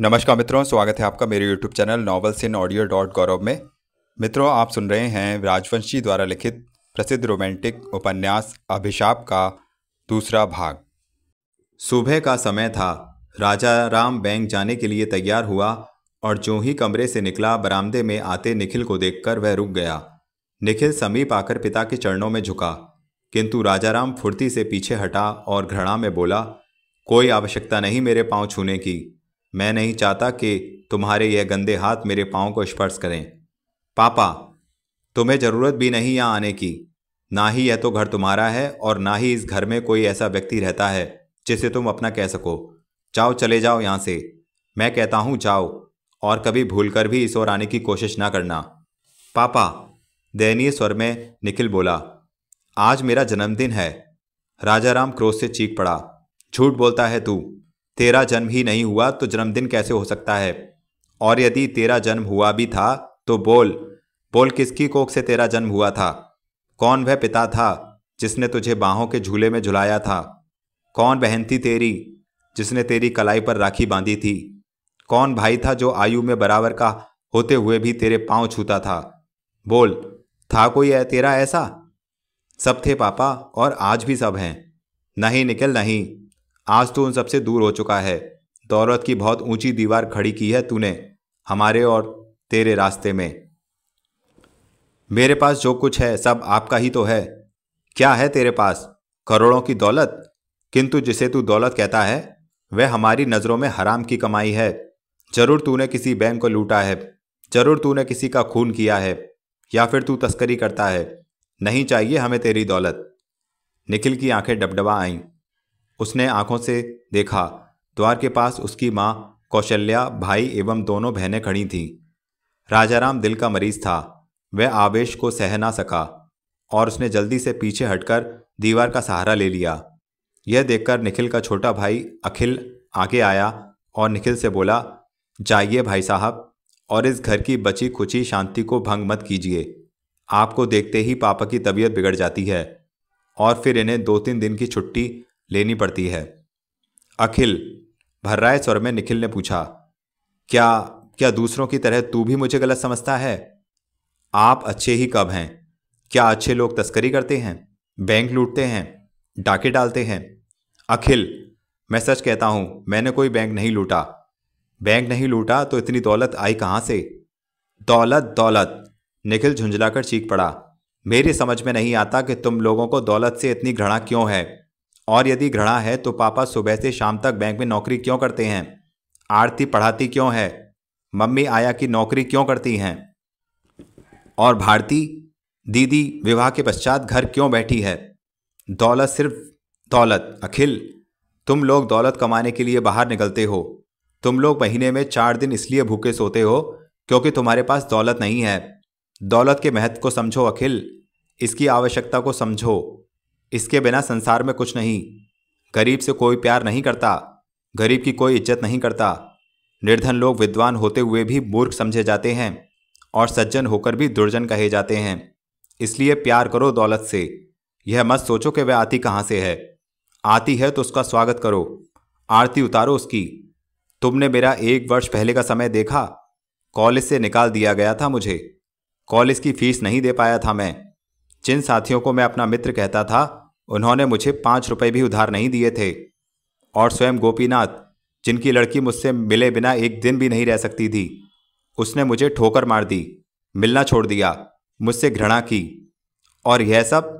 नमस्कार मित्रों स्वागत है आपका मेरे YouTube channel novels in audio dot Gaurav में मित्रों आप सुन रहे हैं राजवंशी द्वारा लिखित प्रसिद्ध रोमांटिक उपन्यास अभिशाप का दूसरा भाग सुबह का समय था राजा राम बैंक जाने के लिए तैयार हुआ और जो ही कमरे से निकला बरामदे में आते निखिल को देखकर वह रुक गया निखिल समीप आकर पिता के चरणों में झुका किंतु राजाराम फुर्ती से पीछे हटा और घृणा में बोला कोई आवश्यकता नहीं मेरे पाँव छूने की मैं नहीं चाहता कि तुम्हारे यह गंदे हाथ मेरे पाँव को स्पर्श करें पापा तुम्हें ज़रूरत भी नहीं यहाँ आने की ना ही यह तो घर तुम्हारा है और ना ही इस घर में कोई ऐसा व्यक्ति रहता है जिसे तुम अपना कह सको जाओ चले जाओ यहाँ से मैं कहता हूँ जाओ और कभी भूलकर भी इस ओर आने की कोशिश ना करना पापा दयनीय स्वर में निखिल बोला आज मेरा जन्मदिन है राजाराम क्रोध से चीख पड़ा झूठ बोलता है तू तेरा जन्म ही नहीं हुआ तो जन्मदिन कैसे हो सकता है और यदि तेरा जन्म हुआ भी था तो बोल बोल किसकी कोख से तेरा जन्म हुआ था कौन वह पिता था जिसने तुझे बाहों के झूले में झुलाया था कौन बहन थी तेरी जिसने तेरी कलाई पर राखी बांधी थी कौन भाई था जो आयु में बराबर का होते हुए भी तेरे पांव छूता था बोल था कोई है तेरा ऐसा सब थे पापा और आज भी सब हैं नहीं निकल नहीं आज तो उन सबसे दूर हो चुका है दौलत की बहुत ऊंची दीवार खड़ी की है तूने हमारे और तेरे रास्ते में मेरे पास जो कुछ है सब आपका ही तो है क्या है तेरे पास करोड़ों की दौलत किंतु जिसे तू दौलत कहता है वह हमारी नज़रों में हराम की कमाई है जरूर तूने किसी बैंक को लूटा है जरूर तूने किसी का खून किया है या फिर तू तस्करी करता है नहीं चाहिए हमें तेरी दौलत निखिल की आंखें डबडबा आईं उसने आंखों से देखा द्वार के पास उसकी माँ कौशल्या भाई एवं दोनों बहनें खड़ी थीं राजाराम दिल का मरीज था वह आवेश को सह ना सका और उसने जल्दी से पीछे हटकर दीवार का सहारा ले लिया यह देखकर निखिल का छोटा भाई अखिल आगे आया और निखिल से बोला जाइए भाई साहब और इस घर की बची खुची शांति को भंग मत कीजिए आपको देखते ही पापा की तबीयत बिगड़ जाती है और फिर इन्हें दो तीन दिन की छुट्टी लेनी पड़ती है अखिल भर्राए स्वर में निखिल ने पूछा क्या क्या दूसरों की तरह तू भी मुझे गलत समझता है आप अच्छे ही कब हैं क्या अच्छे लोग तस्करी करते हैं बैंक लूटते हैं डाके डालते हैं अखिल मैं सच कहता हूं मैंने कोई बैंक नहीं लूटा बैंक नहीं लूटा तो इतनी दौलत आई कहाँ से दौलत दौलत निखिल झुंझलाकर चीख पड़ा मेरी समझ में नहीं आता कि तुम लोगों को दौलत से इतनी घृणा क्यों है और यदि घृणा है तो पापा सुबह से शाम तक बैंक में नौकरी क्यों करते हैं आरती पढ़ाती क्यों है मम्मी आया की नौकरी क्यों करती हैं और भारती दीदी विवाह के पश्चात घर क्यों बैठी है दौलत सिर्फ दौलत अखिल तुम लोग दौलत कमाने के लिए बाहर निकलते हो तुम लोग महीने में चार दिन इसलिए भूखे सोते हो क्योंकि तुम्हारे पास दौलत नहीं है दौलत के महत्व को समझो अखिल इसकी आवश्यकता को समझो इसके बिना संसार में कुछ नहीं गरीब से कोई प्यार नहीं करता गरीब की कोई इज्जत नहीं करता निर्धन लोग विद्वान होते हुए भी मूर्ख समझे जाते हैं और सज्जन होकर भी दुर्जन कहे जाते हैं इसलिए प्यार करो दौलत से यह मत सोचो कि वह आती कहाँ से है आती है तो उसका स्वागत करो आरती उतारो उसकी तुमने मेरा एक वर्ष पहले का समय देखा कॉलेज से निकाल दिया गया था मुझे कॉलेज की फीस नहीं दे पाया था मैं जिन साथियों को मैं अपना मित्र कहता था उन्होंने मुझे पाँच रुपये भी उधार नहीं दिए थे और स्वयं गोपीनाथ जिनकी लड़की मुझसे मिले बिना एक दिन भी नहीं रह सकती थी उसने मुझे ठोकर मार दी मिलना छोड़ दिया मुझसे घृणा की और यह सब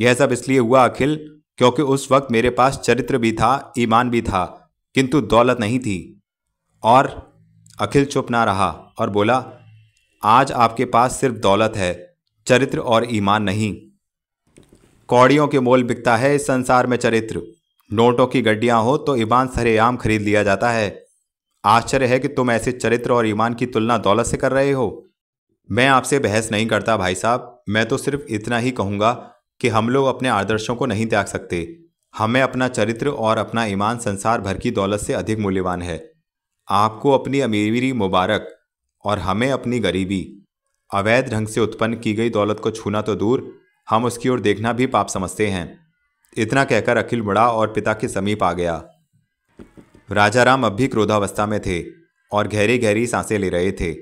यह सब इसलिए हुआ अखिल क्योंकि उस वक्त मेरे पास चरित्र भी था ईमान भी था किंतु दौलत नहीं थी और अखिल चुप ना रहा और बोला आज आपके पास सिर्फ दौलत है चरित्र और ईमान नहीं कौड़ियों के मोल बिकता है इस संसार में चरित्र नोटों की गड्डियां हो तो ईमान सरेआम खरीद लिया जाता है आश्चर्य है कि तुम ऐसे चरित्र और ईमान की तुलना दौलत से कर रहे हो मैं आपसे बहस नहीं करता भाई साहब मैं तो सिर्फ इतना ही कहूँगा कि हम लोग अपने आदर्शों को नहीं त्याग सकते हमें अपना चरित्र और अपना ईमान संसार भर की दौलत से अधिक मूल्यवान है आपको अपनी अमीरी मुबारक और हमें अपनी गरीबी अवैध ढंग से उत्पन्न की गई दौलत को छूना तो दूर हम उसकी ओर देखना भी पाप समझते हैं इतना कहकर अखिल बड़ा और पिता के समीप आ गया राजा राम अब भी क्रोधावस्था में थे और गहरी गहरी सांसें ले रहे थे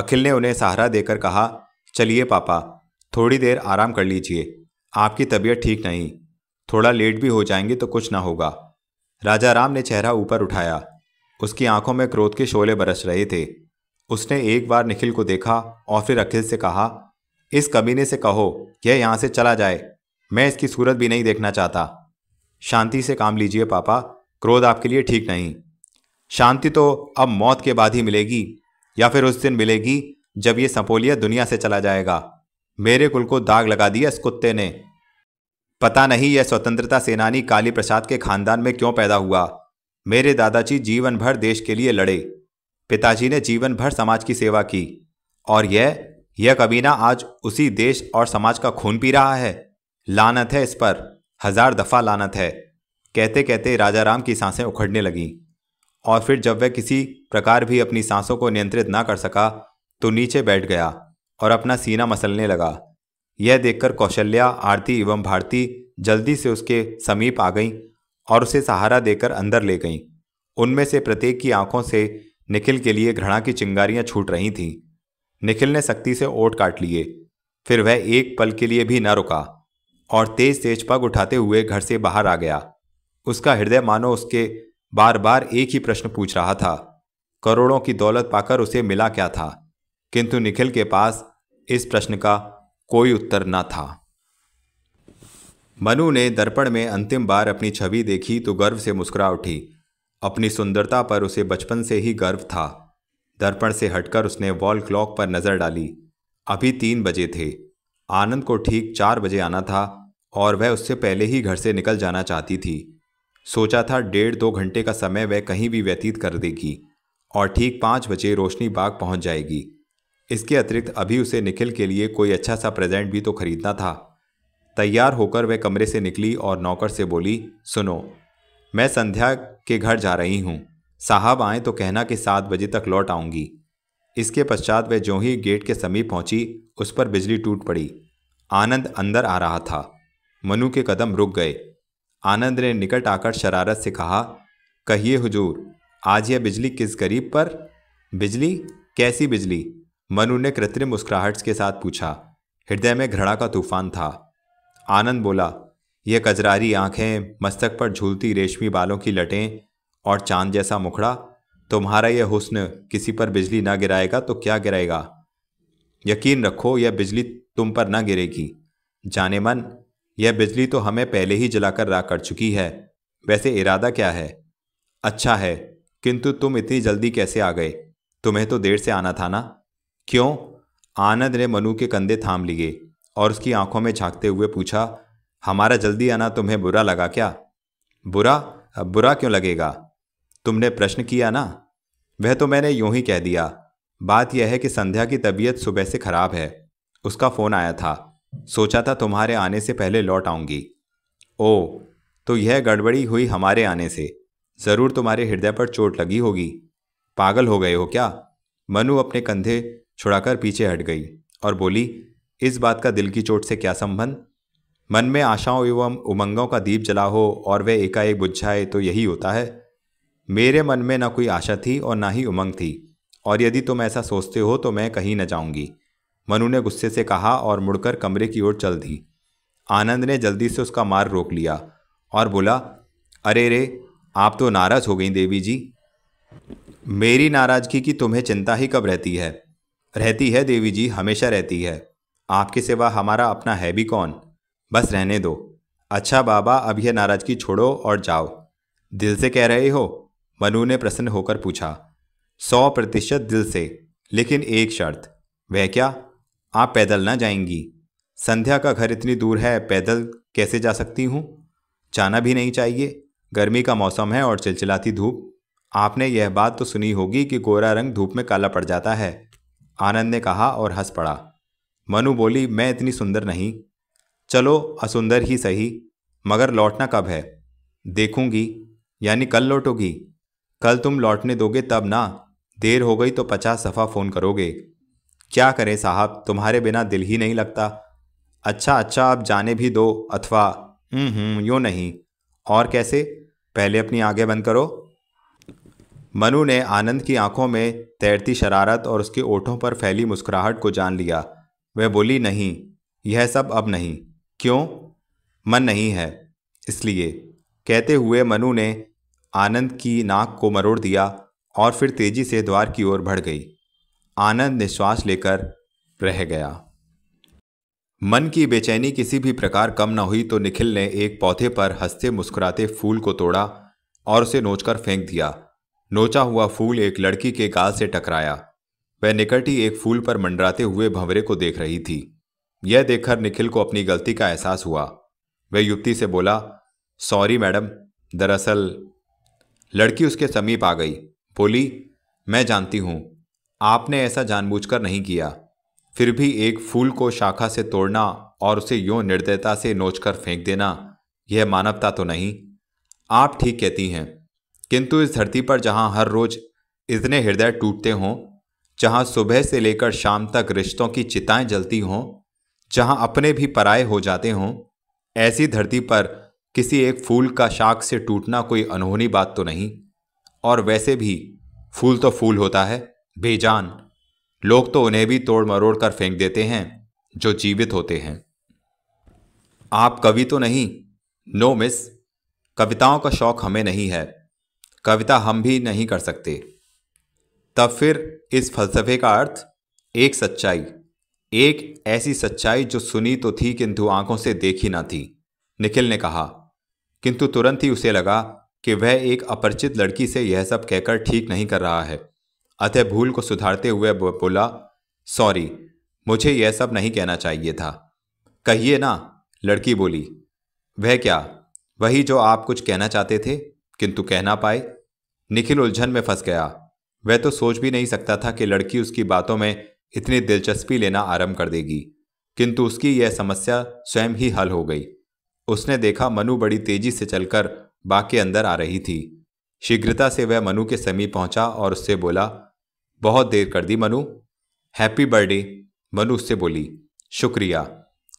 अखिल ने उन्हें सहारा देकर कहा चलिए पापा थोड़ी देर आराम कर लीजिए आपकी तबीयत ठीक नहीं थोड़ा लेट भी हो जाएंगे तो कुछ ना होगा राजा राम ने चेहरा ऊपर उठाया उसकी आंखों में क्रोध के शोले बरस रहे थे उसने एक बार निखिल को देखा और फिर अखिल से कहा इस कबीने से कहो यह यहां से चला जाए मैं इसकी सूरत भी नहीं देखना चाहता शांति से काम लीजिए पापा क्रोध आपके लिए ठीक नहीं शांति तो अब मौत के बाद ही मिलेगी या फिर उस दिन मिलेगी जब यह सपोलिया दुनिया से चला जाएगा मेरे कुल को दाग लगा दिया इस कुत्ते ने पता नहीं यह स्वतंत्रता सेनानी काली प्रसाद के खानदान में क्यों पैदा हुआ मेरे दादाजी जीवन भर देश के लिए लड़े पिताजी ने जीवन भर समाज की सेवा की और यह यह कबीना आज उसी देश और समाज का खून पी रहा है लानत है इस पर हजार दफ़ा लानत है कहते कहते राजा राम की सांसें उखड़ने लगीं और फिर जब वह किसी प्रकार भी अपनी सांसों को नियंत्रित ना कर सका तो नीचे बैठ गया और अपना सीना मसलने लगा यह देखकर कौशल्या आरती एवं भारती जल्दी से उसके समीप आ गईं और उसे सहारा देकर अंदर ले गईं उनमें से प्रत्येक की आंखों से निखिल के लिए घृणा की चिंगारियां छूट रही थीं निखिल ने सख्ती से ओट काट लिए फिर वह एक पल के लिए भी न रुका और तेज तेज पग उठाते हुए घर से बाहर आ गया उसका हृदय मानो उसके बार बार एक ही प्रश्न पूछ रहा था करोड़ों की दौलत पाकर उसे मिला क्या था किंतु निखिल के पास इस प्रश्न का कोई उत्तर न था मनु ने दर्पण में अंतिम बार अपनी छवि देखी तो गर्व से मुस्कुरा उठी अपनी सुंदरता पर उसे बचपन से ही गर्व था दर्पण से हटकर उसने वॉल क्लॉक पर नज़र डाली अभी तीन बजे थे आनंद को ठीक चार बजे आना था और वह उससे पहले ही घर से निकल जाना चाहती थी सोचा था डेढ़ दो घंटे का समय वह कहीं भी व्यतीत कर देगी और ठीक पाँच बजे रोशनी बाग पहुंच जाएगी इसके अतिरिक्त अभी उसे निखिल के लिए कोई अच्छा सा प्रेजेंट भी तो खरीदना था तैयार होकर वह कमरे से निकली और नौकर से बोली सुनो मैं संध्या के घर जा रही हूँ साहब आए तो कहना कि सात बजे तक लौट आऊँगी इसके पश्चात वह जो ही गेट के समीप पहुंची उस पर बिजली टूट पड़ी आनंद अंदर आ रहा था मनु के कदम रुक गए आनंद ने निकट आकर शरारत से कहा कहिए हुजूर आज यह बिजली किस गरीब पर बिजली कैसी बिजली मनु ने कृत्रिम मुस्कुराहट के साथ पूछा हृदय में घृणा का तूफान था आनंद बोला यह कजरारी आंखें मस्तक पर झूलती रेशमी बालों की लटें और चांद जैसा मुखड़ा तुम्हारा यह हुस्न किसी पर बिजली ना गिराएगा तो क्या गिराएगा यकीन रखो यह बिजली तुम पर ना गिरेगी जाने मन यह बिजली तो हमें पहले ही जलाकर राख कर चुकी है वैसे इरादा क्या है अच्छा है किंतु तुम इतनी जल्दी कैसे आ गए तुम्हें तो देर से आना था ना क्यों आनंद ने मनु के कंधे थाम लिए और उसकी आंखों में झांकते हुए पूछा हमारा जल्दी आना तुम्हें बुरा लगा क्या बुरा बुरा क्यों लगेगा तुमने प्रश्न किया ना वह तो मैंने यूं ही कह दिया बात यह है कि संध्या की तबीयत सुबह से खराब है उसका फ़ोन आया था सोचा था तुम्हारे आने से पहले लौट आऊंगी ओ तो यह गड़बड़ी हुई हमारे आने से ज़रूर तुम्हारे हृदय पर चोट लगी होगी पागल हो गए हो क्या मनु अपने कंधे छुड़ाकर पीछे हट गई और बोली इस बात का दिल की चोट से क्या संबंध मन में आशाओं एवं उमंगों का दीप जला हो और वह एकाएक जाए तो यही होता है मेरे मन में ना कोई आशा थी और ना ही उमंग थी और यदि तुम ऐसा सोचते हो तो मैं कहीं न जाऊंगी मनु ने गुस्से से कहा और मुड़कर कमरे की ओर चल दी आनंद ने जल्दी से उसका मार रोक लिया और बोला अरे रे आप तो नाराज हो गई देवी जी मेरी नाराज़गी की तुम्हें चिंता ही कब रहती है रहती है देवी जी हमेशा रहती है आपके सिवा हमारा अपना है भी कौन बस रहने दो अच्छा बाबा अब यह नाराज़गी छोड़ो और जाओ दिल से कह रहे हो मनु ने प्रसन्न होकर पूछा सौ प्रतिशत दिल से लेकिन एक शर्त वह क्या आप पैदल ना जाएंगी संध्या का घर इतनी दूर है पैदल कैसे जा सकती हूँ जाना भी नहीं चाहिए गर्मी का मौसम है और चिलचिलाती धूप आपने यह बात तो सुनी होगी कि गोरा रंग धूप में काला पड़ जाता है आनंद ने कहा और हंस पड़ा मनु बोली मैं इतनी सुंदर नहीं चलो असुंदर ही सही मगर लौटना कब है देखूंगी यानी कल लौटोगी कल तुम लौटने दोगे तब ना देर हो गई तो पचास सफ़ा फ़ोन करोगे क्या करें साहब तुम्हारे बिना दिल ही नहीं लगता अच्छा अच्छा आप जाने भी दो अथवा हम्म, हम्म, यूँ नहीं और कैसे पहले अपनी आगे बंद करो मनु ने आनंद की आंखों में तैरती शरारत और उसके ओठों पर फैली मुस्कुराहट को जान लिया वह बोली नहीं यह सब अब नहीं क्यों मन नहीं है इसलिए कहते हुए मनु ने आनंद की नाक को मरोड़ दिया और फिर तेजी से द्वार की ओर बढ़ गई आनंद निश्वास लेकर रह गया मन की बेचैनी किसी भी प्रकार कम न हुई तो निखिल ने एक पौधे पर हंसते मुस्कुराते फूल को तोड़ा और उसे नोचकर फेंक दिया नोचा हुआ फूल एक लड़की के गाल से टकराया वह निकट ही एक फूल पर मंडराते हुए भंवरे को देख रही थी यह देखकर निखिल को अपनी गलती का एहसास हुआ वह युवती से बोला सॉरी मैडम दरअसल लड़की उसके समीप आ गई बोली मैं जानती हूं आपने ऐसा जानबूझकर नहीं किया फिर भी एक फूल को शाखा से तोड़ना और उसे यो निर्दयता से नोचकर फेंक देना यह मानवता तो नहीं आप ठीक कहती हैं किंतु इस धरती पर जहां हर रोज इतने हृदय टूटते हों जहां सुबह से लेकर शाम तक रिश्तों की चिताएं जलती हों जहाँ अपने भी पराए हो जाते हों ऐसी धरती पर किसी एक फूल का शाख से टूटना कोई अनहोनी बात तो नहीं और वैसे भी फूल तो फूल होता है बेजान लोग तो उन्हें भी तोड़ मरोड़ कर फेंक देते हैं जो जीवित होते हैं आप कवि तो नहीं नो मिस कविताओं का शौक हमें नहीं है कविता हम भी नहीं कर सकते तब फिर इस फलसफे का अर्थ एक सच्चाई एक ऐसी सच्चाई जो सुनी तो थी किंतु आंखों से देखी ना थी निखिल ने कहा किंतु तुरंत ही उसे लगा कि वह एक अपरिचित लड़की से यह सब कहकर ठीक नहीं कर रहा है अतः भूल को सुधारते हुए बोला सॉरी मुझे यह सब नहीं कहना चाहिए था कहिए ना लड़की बोली वह क्या वही जो आप कुछ कहना चाहते थे किंतु कह ना पाए निखिल उलझन में फंस गया वह तो सोच भी नहीं सकता था कि लड़की उसकी बातों में इतनी दिलचस्पी लेना आरंभ कर देगी किंतु उसकी यह समस्या स्वयं ही हल हो गई उसने देखा मनु बड़ी तेजी से चलकर बाग के अंदर आ रही थी शीघ्रता से वह मनु के समीप पहुंचा और उससे बोला बहुत देर कर दी मनु हैप्पी बर्थडे मनु उससे बोली शुक्रिया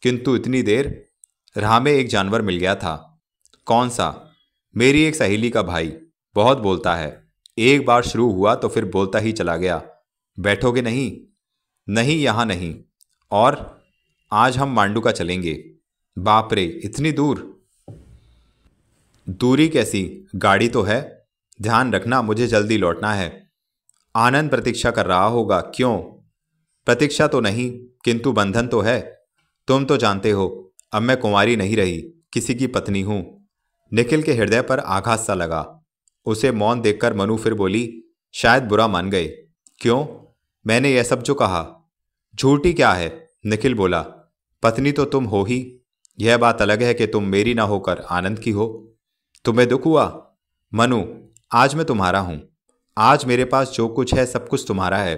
किंतु इतनी देर राह में एक जानवर मिल गया था कौन सा मेरी एक सहेली का भाई बहुत बोलता है एक बार शुरू हुआ तो फिर बोलता ही चला गया बैठोगे नहीं नहीं यहाँ नहीं और आज हम मांडू का चलेंगे बाप रे इतनी दूर दूरी कैसी गाड़ी तो है ध्यान रखना मुझे जल्दी लौटना है आनंद प्रतीक्षा कर रहा होगा क्यों प्रतीक्षा तो नहीं किंतु बंधन तो है तुम तो जानते हो अब मैं कुंवारी नहीं रही किसी की पत्नी हूं निखिल के हृदय पर आघात सा लगा उसे मौन देखकर मनु फिर बोली शायद बुरा मान गए क्यों मैंने यह सब जो कहा झूठी क्या है निखिल बोला पत्नी तो तुम हो ही यह बात अलग है कि तुम मेरी ना होकर आनंद की हो तुम्हें दुख हुआ मनु आज मैं तुम्हारा हूं आज मेरे पास जो कुछ है सब कुछ तुम्हारा है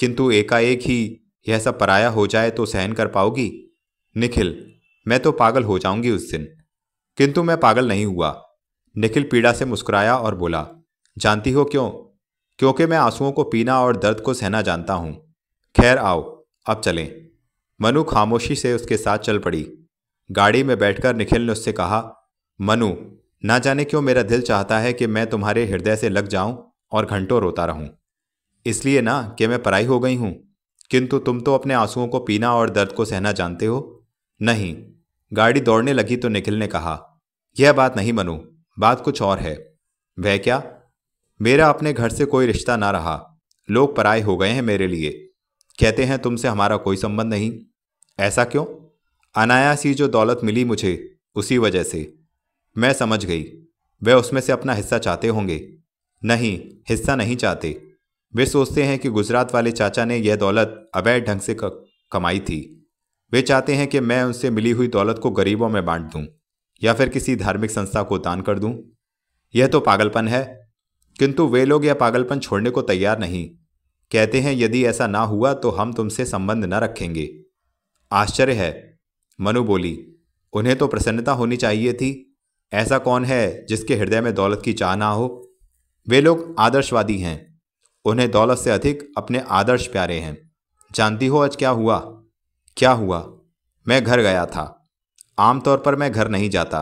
किंतु एकाएक ही यह सब पराया हो जाए तो सहन कर पाओगी निखिल मैं तो पागल हो जाऊंगी उस दिन किंतु मैं पागल नहीं हुआ निखिल पीड़ा से मुस्कुराया और बोला जानती हो क्यों क्योंकि मैं आंसुओं को पीना और दर्द को सहना जानता हूँ खैर आओ अब चलें मनु खामोशी से उसके साथ चल पड़ी गाड़ी में बैठकर निखिल ने उससे कहा मनु ना जाने क्यों मेरा दिल चाहता है कि मैं तुम्हारे हृदय से लग जाऊं और घंटों रोता रहूं इसलिए ना कि मैं पराई हो गई हूं किंतु तुम तो अपने आंसुओं को पीना और दर्द को सहना जानते हो नहीं गाड़ी दौड़ने लगी तो निखिल ने कहा यह बात नहीं मनु बात कुछ और है वह क्या मेरा अपने घर से कोई रिश्ता ना रहा लोग पराए हो गए हैं मेरे लिए कहते हैं तुमसे हमारा कोई संबंध नहीं ऐसा क्यों अनायास ही जो दौलत मिली मुझे उसी वजह से मैं समझ गई वे उसमें से अपना हिस्सा चाहते होंगे नहीं हिस्सा नहीं चाहते वे सोचते हैं कि गुजरात वाले चाचा ने यह दौलत अवैध ढंग से कमाई थी वे चाहते हैं कि मैं उनसे मिली हुई दौलत को गरीबों में बांट दूं या फिर किसी धार्मिक संस्था को दान कर दूं यह तो पागलपन है किंतु वे लोग यह पागलपन छोड़ने को तैयार नहीं कहते हैं यदि ऐसा ना हुआ तो हम तुमसे संबंध न रखेंगे आश्चर्य है मनु बोली उन्हें तो प्रसन्नता होनी चाहिए थी ऐसा कौन है जिसके हृदय में दौलत की चाह ना हो वे लोग आदर्शवादी हैं उन्हें दौलत से अधिक अपने आदर्श प्यारे हैं जानती हो आज क्या हुआ क्या हुआ मैं घर गया था आमतौर पर मैं घर नहीं जाता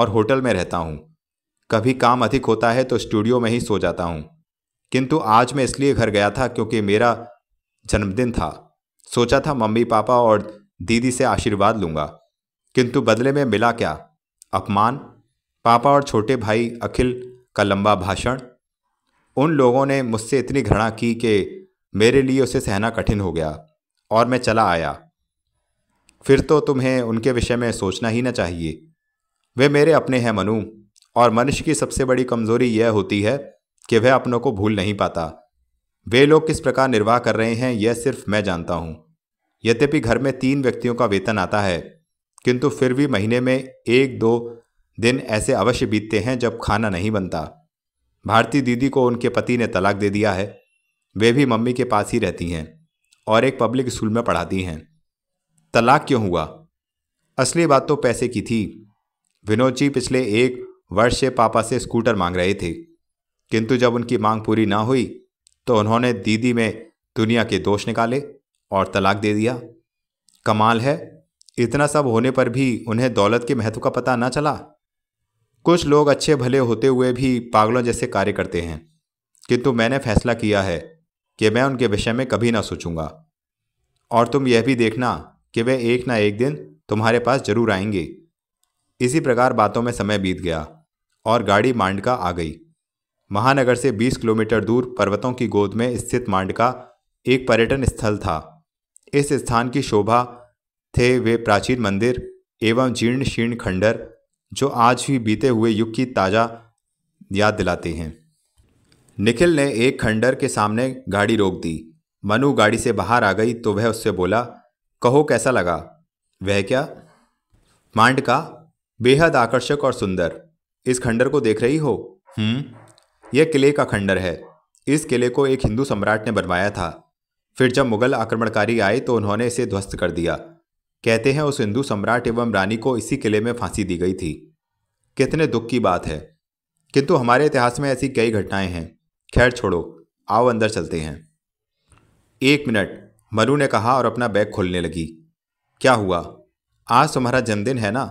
और होटल में रहता हूँ कभी काम अधिक होता है तो स्टूडियो में ही सो जाता हूँ किंतु आज मैं इसलिए घर गया था क्योंकि मेरा जन्मदिन था सोचा था मम्मी पापा और दीदी से आशीर्वाद लूँगा किंतु बदले में मिला क्या अपमान पापा और छोटे भाई अखिल का लंबा भाषण उन लोगों ने मुझसे इतनी घृणा की कि मेरे लिए उसे सहना कठिन हो गया और मैं चला आया फिर तो तुम्हें उनके विषय में सोचना ही ना चाहिए वे मेरे अपने हैं मनु और मनुष्य की सबसे बड़ी कमजोरी यह होती है कि वह अपनों को भूल नहीं पाता वे लोग किस प्रकार निर्वाह कर रहे हैं यह सिर्फ मैं जानता हूँ यद्यपि घर में तीन व्यक्तियों का वेतन आता है किंतु फिर भी महीने में एक दो दिन ऐसे अवश्य बीतते हैं जब खाना नहीं बनता भारती दीदी को उनके पति ने तलाक दे दिया है वे भी मम्मी के पास ही रहती हैं और एक पब्लिक स्कूल में पढ़ाती हैं तलाक क्यों हुआ असली बात तो पैसे की थी विनोद जी पिछले एक वर्ष से पापा से स्कूटर मांग रहे थे किंतु जब उनकी मांग पूरी ना हुई तो उन्होंने दीदी में दुनिया के दोष निकाले और तलाक दे दिया कमाल है इतना सब होने पर भी उन्हें दौलत के महत्व का पता ना चला कुछ लोग अच्छे भले होते हुए भी पागलों जैसे कार्य करते हैं किंतु मैंने फैसला किया है कि मैं उनके विषय में कभी ना सोचूंगा और तुम यह भी देखना कि वे एक ना एक दिन तुम्हारे पास जरूर आएंगे इसी प्रकार बातों में समय बीत गया और गाड़ी मांडका आ गई महानगर से 20 किलोमीटर दूर पर्वतों की गोद में स्थित मांडका एक पर्यटन स्थल था इस स्थान की शोभा थे वे प्राचीन मंदिर एवं जीर्ण शीर्ण खंडर जो आज भी बीते हुए युग की ताज़ा याद दिलाते हैं निखिल ने एक खंडर के सामने गाड़ी रोक दी मनु गाड़ी से बाहर आ गई तो वह उससे बोला कहो कैसा लगा वह क्या मांड का बेहद आकर्षक और सुंदर इस खंडर को देख रही हो हम्म यह किले का खंडर है इस किले को एक हिंदू सम्राट ने बनवाया था फिर जब मुगल आक्रमणकारी आए तो उन्होंने इसे ध्वस्त कर दिया कहते हैं उस हिंदू सम्राट एवं रानी को इसी किले में फांसी दी गई थी कितने दुख की बात है किंतु हमारे इतिहास में ऐसी कई घटनाएं हैं खैर छोड़ो आओ अंदर चलते हैं एक मिनट मनु ने कहा और अपना बैग खोलने लगी क्या हुआ आज तुम्हारा जन्मदिन है ना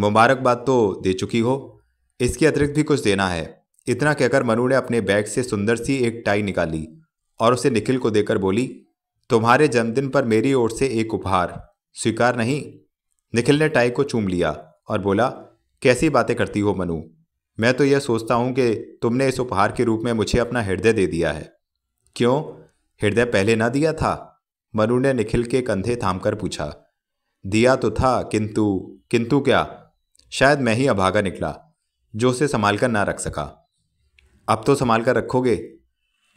मुबारकबाद तो दे चुकी हो इसके अतिरिक्त भी कुछ देना है इतना कहकर मनु ने अपने बैग से सुंदर सी एक टाई निकाली और उसे निखिल को देकर बोली तुम्हारे जन्मदिन पर मेरी ओर से एक उपहार स्वीकार नहीं निखिल ने टाई को चूम लिया और बोला कैसी बातें करती हो मनु मैं तो यह सोचता हूँ कि तुमने इस उपहार के रूप में मुझे अपना हृदय दे दिया है क्यों हृदय पहले ना दिया था मनु ने निखिल के कंधे कर पूछा दिया तो था किंतु किंतु क्या शायद मैं ही अभागा निकला जो उसे संभाल कर ना रख सका अब तो संभाल कर रखोगे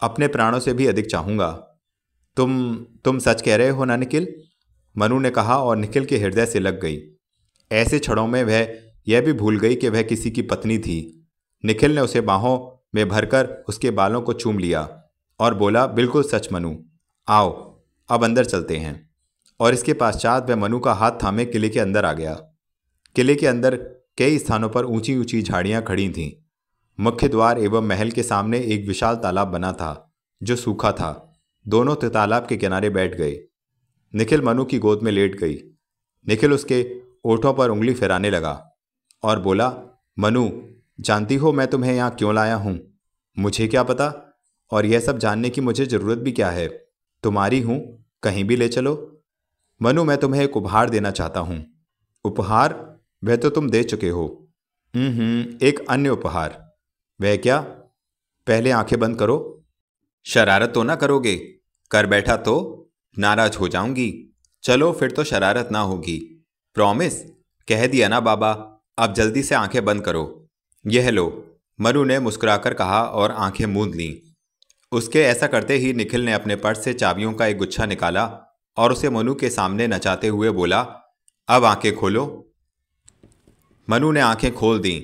अपने प्राणों से भी अधिक चाहूँगा तुम तुम सच कह रहे हो ना निखिल मनु ने कहा और निखिल के हृदय से लग गई ऐसे क्षणों में वह यह भी भूल गई कि वह किसी की पत्नी थी निखिल ने उसे बाहों में भरकर उसके बालों को चूम लिया और बोला बिल्कुल सच मनु आओ अब अंदर चलते हैं और इसके पश्चात वह मनु का हाथ थामे किले के अंदर आ गया किले के अंदर कई स्थानों पर ऊंची ऊंची झाड़ियां खड़ी थीं मुख्य द्वार एवं महल के सामने एक विशाल तालाब बना था जो सूखा था दोनों तो तालाब के किनारे बैठ गए निखिल मनु की गोद में लेट गई निखिल उसके ओठों पर उंगली फिराने लगा और बोला मनु जानती हो मैं तुम्हें यहाँ क्यों लाया हूँ मुझे क्या पता और यह सब जानने की मुझे ज़रूरत भी क्या है तुम्हारी हूँ कहीं भी ले चलो मनु मैं तुम्हें एक उपहार देना चाहता हूँ उपहार वह तो तुम दे चुके हो हम्म एक अन्य उपहार वह क्या पहले आंखें बंद करो शरारत तो ना करोगे कर बैठा तो नाराज हो जाऊंगी चलो फिर तो शरारत ना होगी प्रॉमिस कह दिया ना बाबा अब जल्दी से आंखें बंद करो यह लो मनु ने मुस्कुराकर कहा और आंखें मूंद लीं उसके ऐसा करते ही निखिल ने अपने पर्स से चाबियों का एक गुच्छा निकाला और उसे मनु के सामने नचाते हुए बोला अब आंखें खोलो मनु ने आंखें खोल दीं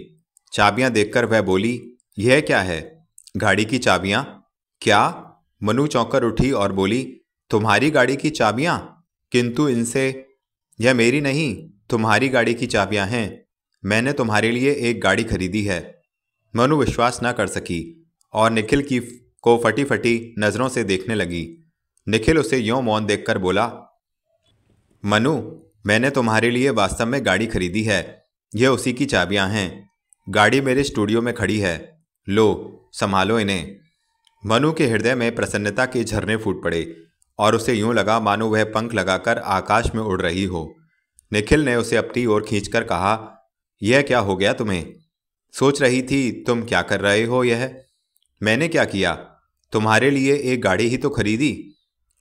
चाबियां देखकर वह बोली यह क्या है गाड़ी की चाबियां क्या मनु चौंकर उठी और बोली तुम्हारी गाड़ी की चाबियां किंतु इनसे यह मेरी नहीं तुम्हारी गाड़ी की चाबियां हैं मैंने तुम्हारे लिए एक गाड़ी खरीदी है मनु विश्वास न कर सकी और निखिल की को फटी फटी नज़रों से देखने लगी निखिल उसे यों मौन देखकर बोला मनु मैंने तुम्हारे लिए वास्तव में गाड़ी खरीदी है यह उसी की चाबियां हैं गाड़ी मेरे स्टूडियो में खड़ी है लो संभालो इन्हें मनु के हृदय में प्रसन्नता के झरने फूट पड़े और उसे यूं लगा मानो वह पंख लगाकर आकाश में उड़ रही हो निखिल ने उसे अपनी ओर खींचकर कहा यह क्या हो गया तुम्हें सोच रही थी तुम क्या कर रहे हो यह मैंने क्या किया तुम्हारे लिए एक गाड़ी ही तो खरीदी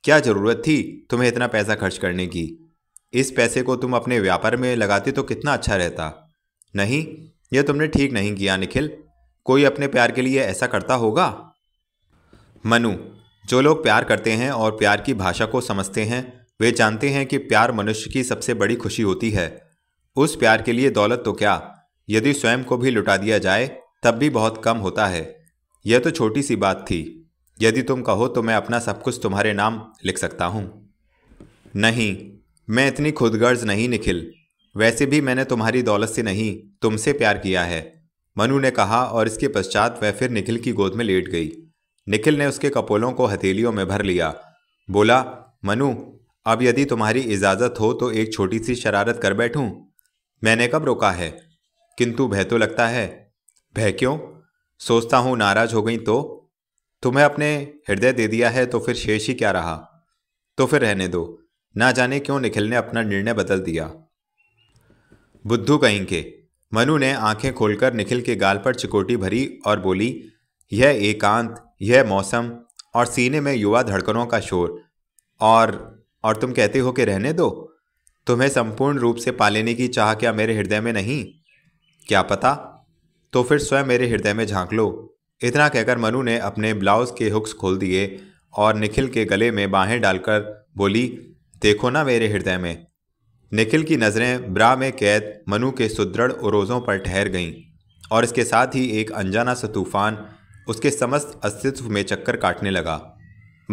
क्या ज़रूरत थी तुम्हें इतना पैसा खर्च करने की इस पैसे को तुम अपने व्यापार में लगाते तो कितना अच्छा रहता नहीं यह तुमने ठीक नहीं किया निखिल कोई अपने प्यार के लिए ऐसा करता होगा मनु जो लोग प्यार करते हैं और प्यार की भाषा को समझते हैं वे जानते हैं कि प्यार मनुष्य की सबसे बड़ी खुशी होती है उस प्यार के लिए दौलत तो क्या यदि स्वयं को भी लुटा दिया जाए तब भी बहुत कम होता है यह तो छोटी सी बात थी यदि तुम कहो तो मैं अपना सब कुछ तुम्हारे नाम लिख सकता हूँ नहीं मैं इतनी खुदगर्ज नहीं निखिल वैसे भी मैंने तुम्हारी दौलत से नहीं तुमसे प्यार किया है मनु ने कहा और इसके पश्चात वह फिर निखिल की गोद में लेट गई निखिल ने उसके कपोलों को हथेलियों में भर लिया बोला मनु अब यदि तुम्हारी इजाज़त हो तो एक छोटी सी शरारत कर बैठूं? मैंने कब रोका है किंतु भय तो लगता है भय क्यों सोचता हूं नाराज हो गई तो तुम्हें अपने हृदय दे दिया है तो फिर शेष ही क्या रहा तो फिर रहने दो ना जाने क्यों निखिल ने अपना निर्णय बदल दिया बुद्धू कहीं के मनु ने आंखें खोलकर निखिल के गाल पर चिकोटी भरी और बोली यह एकांत यह मौसम और सीने में युवा धड़कनों का शोर और और तुम कहते हो कि रहने दो तुम्हें संपूर्ण रूप से पा लेने की चाह क्या मेरे हृदय में नहीं क्या पता तो फिर स्वयं मेरे हृदय में झांक लो इतना कहकर मनु ने अपने ब्लाउज के हुक्स खोल दिए और निखिल के गले में बाहें डालकर बोली देखो ना मेरे हृदय में निखिल की नज़रें ब्रा में कैद मनु के सुदृढ़ उरोज़ों पर ठहर गईं और इसके साथ ही एक अनजाना सा तूफान उसके समस्त अस्तित्व में चक्कर काटने लगा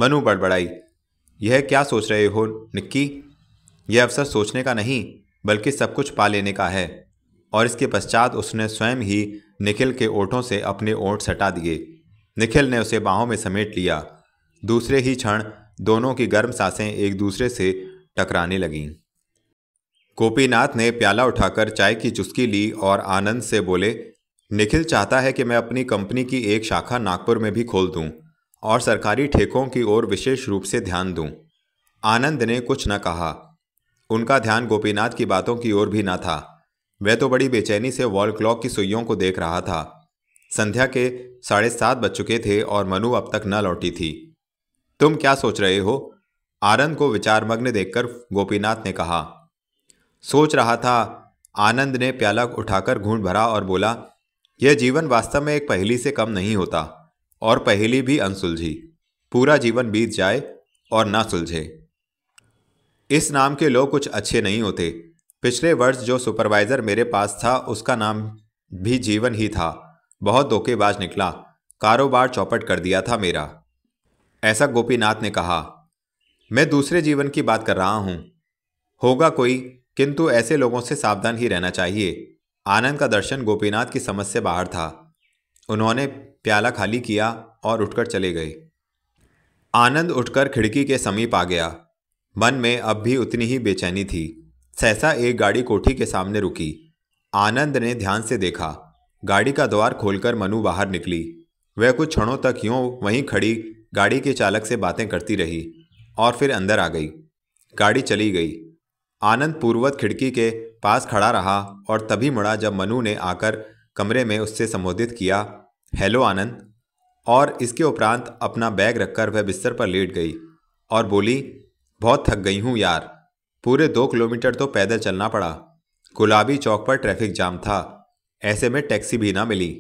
मनु बड़बड़ाई यह क्या सोच रहे हो निक्की यह अवसर सोचने का नहीं बल्कि सब कुछ पा लेने का है और इसके पश्चात उसने स्वयं ही निखिल के ओठों से अपने ओठ सटा दिए निखिल ने उसे बाहों में समेट लिया दूसरे ही क्षण दोनों की गर्म सांसें एक दूसरे से टकराने लगीं गोपीनाथ ने प्याला उठाकर चाय की चुस्की ली और आनंद से बोले निखिल चाहता है कि मैं अपनी कंपनी की एक शाखा नागपुर में भी खोल दूं और सरकारी ठेकों की ओर विशेष रूप से ध्यान दूं। आनंद ने कुछ न कहा उनका ध्यान गोपीनाथ की बातों की ओर भी न था वह तो बड़ी बेचैनी से वॉल क्लॉक की सुइयों को देख रहा था संध्या के साढ़े सात बज चुके थे और मनु अब तक न लौटी थी तुम क्या सोच रहे हो आनंद को विचारमग्न देखकर गोपीनाथ ने कहा सोच रहा था आनंद ने प्याला उठाकर घूंट भरा और बोला यह जीवन वास्तव में एक पहेली से कम नहीं होता और पहेली भी अनसुलझी पूरा जीवन बीत जाए और ना सुलझे इस नाम के लोग कुछ अच्छे नहीं होते पिछले वर्ष जो सुपरवाइज़र मेरे पास था उसका नाम भी जीवन ही था बहुत धोखेबाज निकला कारोबार चौपट कर दिया था मेरा ऐसा गोपीनाथ ने कहा मैं दूसरे जीवन की बात कर रहा हूं होगा कोई किंतु ऐसे लोगों से सावधान ही रहना चाहिए आनंद का दर्शन गोपीनाथ की समझ से बाहर था उन्होंने प्याला खाली किया और उठकर चले गए आनंद उठकर खिड़की के समीप आ गया मन में अब भी उतनी ही बेचैनी थी सहसा एक गाड़ी कोठी के सामने रुकी आनंद ने ध्यान से देखा गाड़ी का द्वार खोलकर मनु बाहर निकली वह कुछ क्षणों तक यूँ वहीं खड़ी गाड़ी के चालक से बातें करती रही और फिर अंदर आ गई गाड़ी चली गई आनंद पूर्वत खिड़की के पास खड़ा रहा और तभी मुड़ा जब मनु ने आकर कमरे में उससे संबोधित किया हेलो आनंद और इसके उपरांत अपना बैग रखकर वह बिस्तर पर लेट गई और बोली बहुत थक गई हूँ यार पूरे दो किलोमीटर तो पैदल चलना पड़ा गुलाबी चौक पर ट्रैफिक जाम था ऐसे में टैक्सी भी ना मिली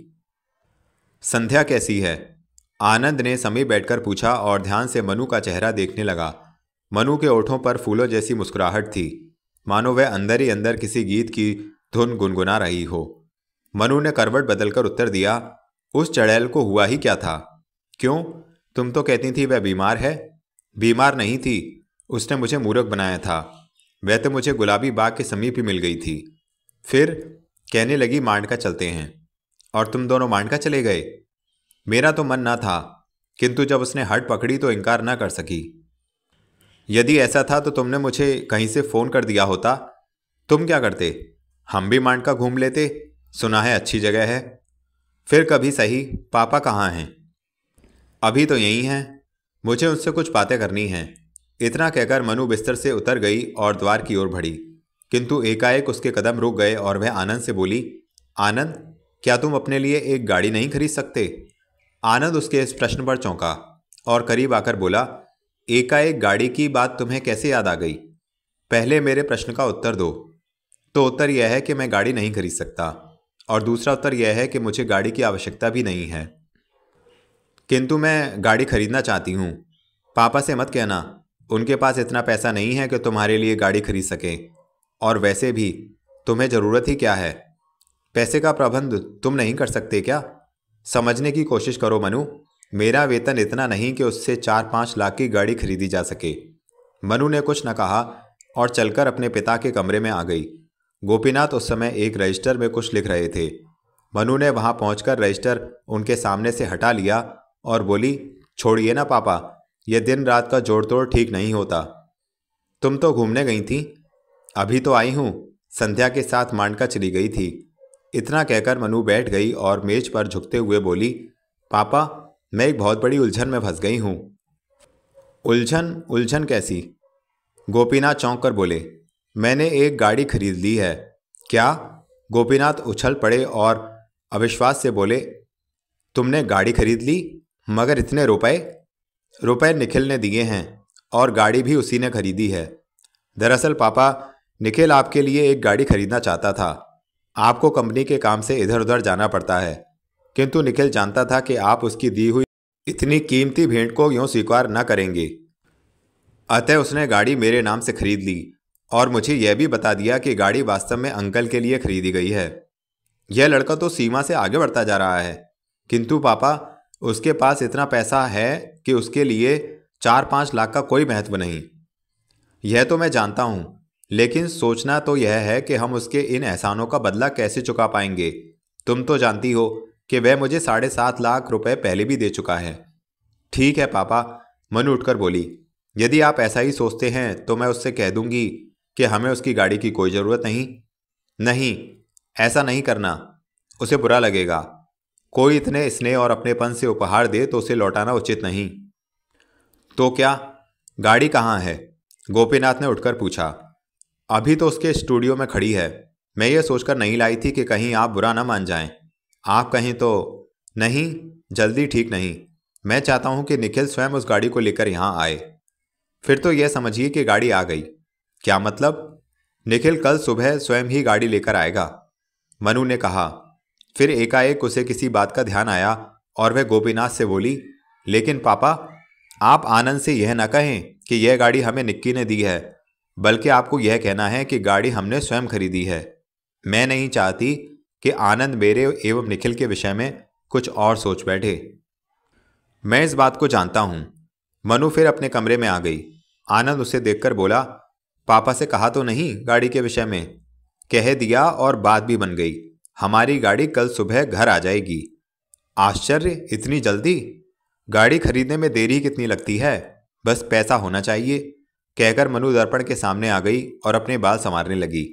संध्या कैसी है आनंद ने समीप बैठकर पूछा और ध्यान से मनु का चेहरा देखने लगा मनु के ओठों पर फूलों जैसी मुस्कुराहट थी मानो वह अंदर ही अंदर किसी गीत की धुन गुनगुना रही हो मनु ने करवट बदलकर उत्तर दिया उस चड़ैल को हुआ ही क्या था क्यों तुम तो कहती थी वह बीमार है बीमार नहीं थी उसने मुझे मूर्ख बनाया था वह तो मुझे गुलाबी बाग के समीप ही मिल गई थी फिर कहने लगी मांडका चलते हैं और तुम दोनों मांडका चले गए मेरा तो मन ना था किंतु जब उसने हट पकड़ी तो इनकार ना कर सकी यदि ऐसा था तो तुमने मुझे कहीं से फ़ोन कर दिया होता तुम क्या करते हम भी मांडका घूम लेते सुना है अच्छी जगह है फिर कभी सही पापा कहाँ हैं अभी तो यहीं हैं मुझे उनसे कुछ बातें करनी हैं इतना कहकर मनु बिस्तर से उतर गई और द्वार की ओर बढ़ी किंतु एकाएक उसके कदम रुक गए और वह आनंद से बोली आनंद क्या तुम अपने लिए एक गाड़ी नहीं खरीद सकते आनंद उसके इस प्रश्न पर चौंका और करीब आकर बोला एकाएक गाड़ी की बात तुम्हें कैसे याद आ गई पहले मेरे प्रश्न का उत्तर दो तो उत्तर यह है कि मैं गाड़ी नहीं खरीद सकता और दूसरा उत्तर यह है कि मुझे गाड़ी की आवश्यकता भी नहीं है किंतु मैं गाड़ी खरीदना चाहती हूँ पापा से मत कहना उनके पास इतना पैसा नहीं है कि तुम्हारे लिए गाड़ी खरीद सकें और वैसे भी तुम्हें ज़रूरत ही क्या है पैसे का प्रबंध तुम नहीं कर सकते क्या समझने की कोशिश करो मनु मेरा वेतन इतना नहीं कि उससे चार पाँच लाख की गाड़ी खरीदी जा सके मनु ने कुछ न कहा और चलकर अपने पिता के कमरे में आ गई गोपीनाथ उस समय एक रजिस्टर में कुछ लिख रहे थे मनु ने वहां पहुंचकर रजिस्टर उनके सामने से हटा लिया और बोली छोड़िए ना पापा यह दिन रात का जोड़ तोड़ ठीक नहीं होता तुम तो घूमने गई थी अभी तो आई हूँ संध्या के साथ मांडका चली गई थी इतना कहकर मनु बैठ गई और मेज पर झुकते हुए बोली पापा मैं एक बहुत बड़ी उलझन में फंस गई हूँ उलझन उलझन कैसी गोपीनाथ चौंक कर बोले मैंने एक गाड़ी खरीद ली है क्या गोपीनाथ उछल पड़े और अविश्वास से बोले तुमने गाड़ी खरीद ली मगर इतने रुपए रुपए निखिल ने दिए हैं और गाड़ी भी उसी ने खरीदी है दरअसल पापा निखिल आपके लिए एक गाड़ी खरीदना चाहता था आपको कंपनी के काम से इधर उधर जाना पड़ता है किंतु निखिल जानता था कि आप उसकी दी हुई इतनी कीमती भेंट को यूँ स्वीकार न करेंगे अतः उसने गाड़ी मेरे नाम से खरीद ली और मुझे यह भी बता दिया कि गाड़ी वास्तव में अंकल के लिए खरीदी गई है यह लड़का तो सीमा से आगे बढ़ता जा रहा है किंतु पापा उसके पास इतना पैसा है कि उसके लिए चार पाँच लाख का कोई महत्व नहीं यह तो मैं जानता हूँ लेकिन सोचना तो यह है कि हम उसके इन एहसानों का बदला कैसे चुका पाएंगे तुम तो जानती हो कि वह मुझे साढ़े सात लाख रुपए पहले भी दे चुका है ठीक है पापा मनु उठकर बोली यदि आप ऐसा ही सोचते हैं तो मैं उससे कह दूंगी कि हमें उसकी गाड़ी की कोई ज़रूरत नहीं नहीं ऐसा नहीं करना उसे बुरा लगेगा कोई इतने स्नेह और अपनेपन से उपहार दे तो उसे लौटाना उचित नहीं तो क्या गाड़ी कहाँ है गोपीनाथ ने उठकर पूछा अभी तो उसके स्टूडियो में खड़ी है मैं ये सोचकर नहीं लाई थी कि कहीं आप बुरा ना मान जाएं। आप कहीं तो नहीं जल्दी ठीक नहीं मैं चाहता हूं कि निखिल स्वयं उस गाड़ी को लेकर यहां आए फिर तो यह समझिए कि गाड़ी आ गई क्या मतलब निखिल कल सुबह स्वयं ही गाड़ी लेकर आएगा मनु ने कहा फिर एकाएक उसे किसी बात का ध्यान आया और वह गोपीनाथ से बोली लेकिन पापा आप आनंद से यह न कहें कि यह गाड़ी हमें निक्की ने दी है बल्कि आपको यह कहना है कि गाड़ी हमने स्वयं खरीदी है मैं नहीं चाहती कि आनंद मेरे एवं निखिल के विषय में कुछ और सोच बैठे मैं इस बात को जानता हूँ मनु फिर अपने कमरे में आ गई आनंद उसे देखकर बोला पापा से कहा तो नहीं गाड़ी के विषय में कह दिया और बात भी बन गई हमारी गाड़ी कल सुबह घर आ जाएगी आश्चर्य इतनी जल्दी गाड़ी खरीदने में देरी कितनी लगती है बस पैसा होना चाहिए कहकर मनु दर्पण के सामने आ गई और अपने बाल संवारने लगी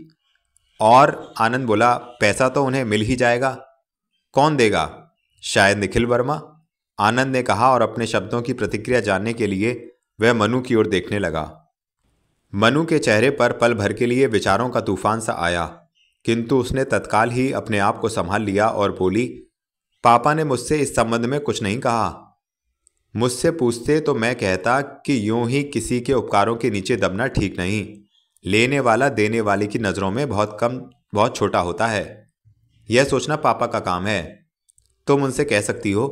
और आनंद बोला पैसा तो उन्हें मिल ही जाएगा कौन देगा शायद निखिल वर्मा आनंद ने कहा और अपने शब्दों की प्रतिक्रिया जानने के लिए वह मनु की ओर देखने लगा मनु के चेहरे पर पल भर के लिए विचारों का तूफान सा आया किंतु उसने तत्काल ही अपने आप को संभाल लिया और बोली पापा ने मुझसे इस संबंध में कुछ नहीं कहा मुझसे पूछते तो मैं कहता कि यूं ही किसी के उपकारों के नीचे दबना ठीक नहीं लेने वाला देने वाले की नज़रों में बहुत कम बहुत छोटा होता है यह सोचना पापा का काम है तुम उनसे कह सकती हो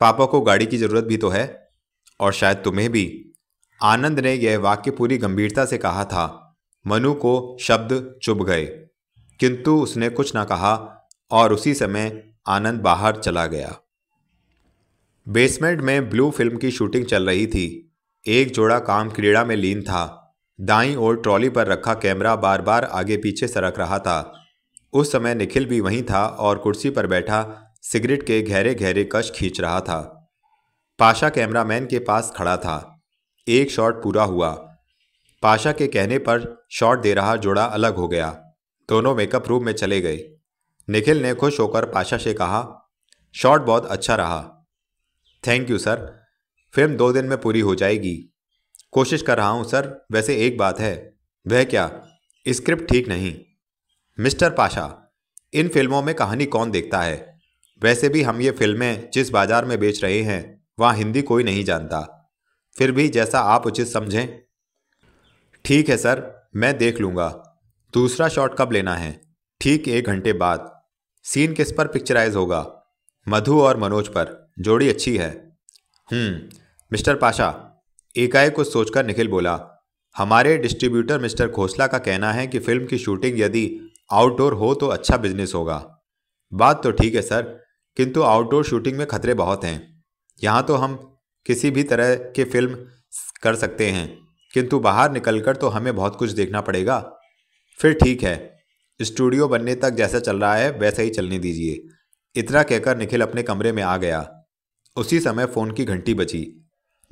पापा को गाड़ी की ज़रूरत भी तो है और शायद तुम्हें भी आनंद ने यह वाक्य पूरी गंभीरता से कहा था मनु को शब्द चुभ गए किंतु उसने कुछ ना कहा और उसी समय आनंद बाहर चला गया बेसमेंट में ब्लू फिल्म की शूटिंग चल रही थी एक जोड़ा काम क्रीड़ा में लीन था दाई ओर ट्रॉली पर रखा कैमरा बार बार आगे पीछे सरक रहा था उस समय निखिल भी वहीं था और कुर्सी पर बैठा सिगरेट के गहरे गहरे कश खींच रहा था पाशा कैमरामैन के पास खड़ा था एक शॉट पूरा हुआ पाशा के कहने पर शॉट दे रहा जोड़ा अलग हो गया दोनों मेकअप रूम में चले गए निखिल ने खुश होकर पाशा से कहा शॉट बहुत अच्छा रहा थैंक यू सर फिल्म दो दिन में पूरी हो जाएगी कोशिश कर रहा हूँ सर वैसे एक बात है वह क्या स्क्रिप्ट ठीक नहीं मिस्टर पाशा इन फिल्मों में कहानी कौन देखता है वैसे भी हम ये फिल्में जिस बाज़ार में बेच रहे हैं वहाँ हिंदी कोई नहीं जानता फिर भी जैसा आप उचित समझें ठीक है सर मैं देख लूँगा दूसरा शॉट कब लेना है ठीक एक घंटे बाद सीन किस पर पिक्चराइज होगा मधु और मनोज पर जोड़ी अच्छी है हम्म, मिस्टर पाशा एकाएक कुछ सोचकर निखिल बोला हमारे डिस्ट्रीब्यूटर मिस्टर खोसला का कहना है कि फिल्म की शूटिंग यदि आउटडोर हो तो अच्छा बिजनेस होगा बात तो ठीक है सर किंतु आउटडोर शूटिंग में खतरे बहुत हैं यहाँ तो हम किसी भी तरह के फिल्म कर सकते हैं किंतु बाहर निकलकर तो हमें बहुत कुछ देखना पड़ेगा फिर ठीक है स्टूडियो बनने तक जैसा चल रहा है वैसा ही चलने दीजिए इतना कहकर निखिल अपने कमरे में आ गया उसी समय फ़ोन की घंटी बची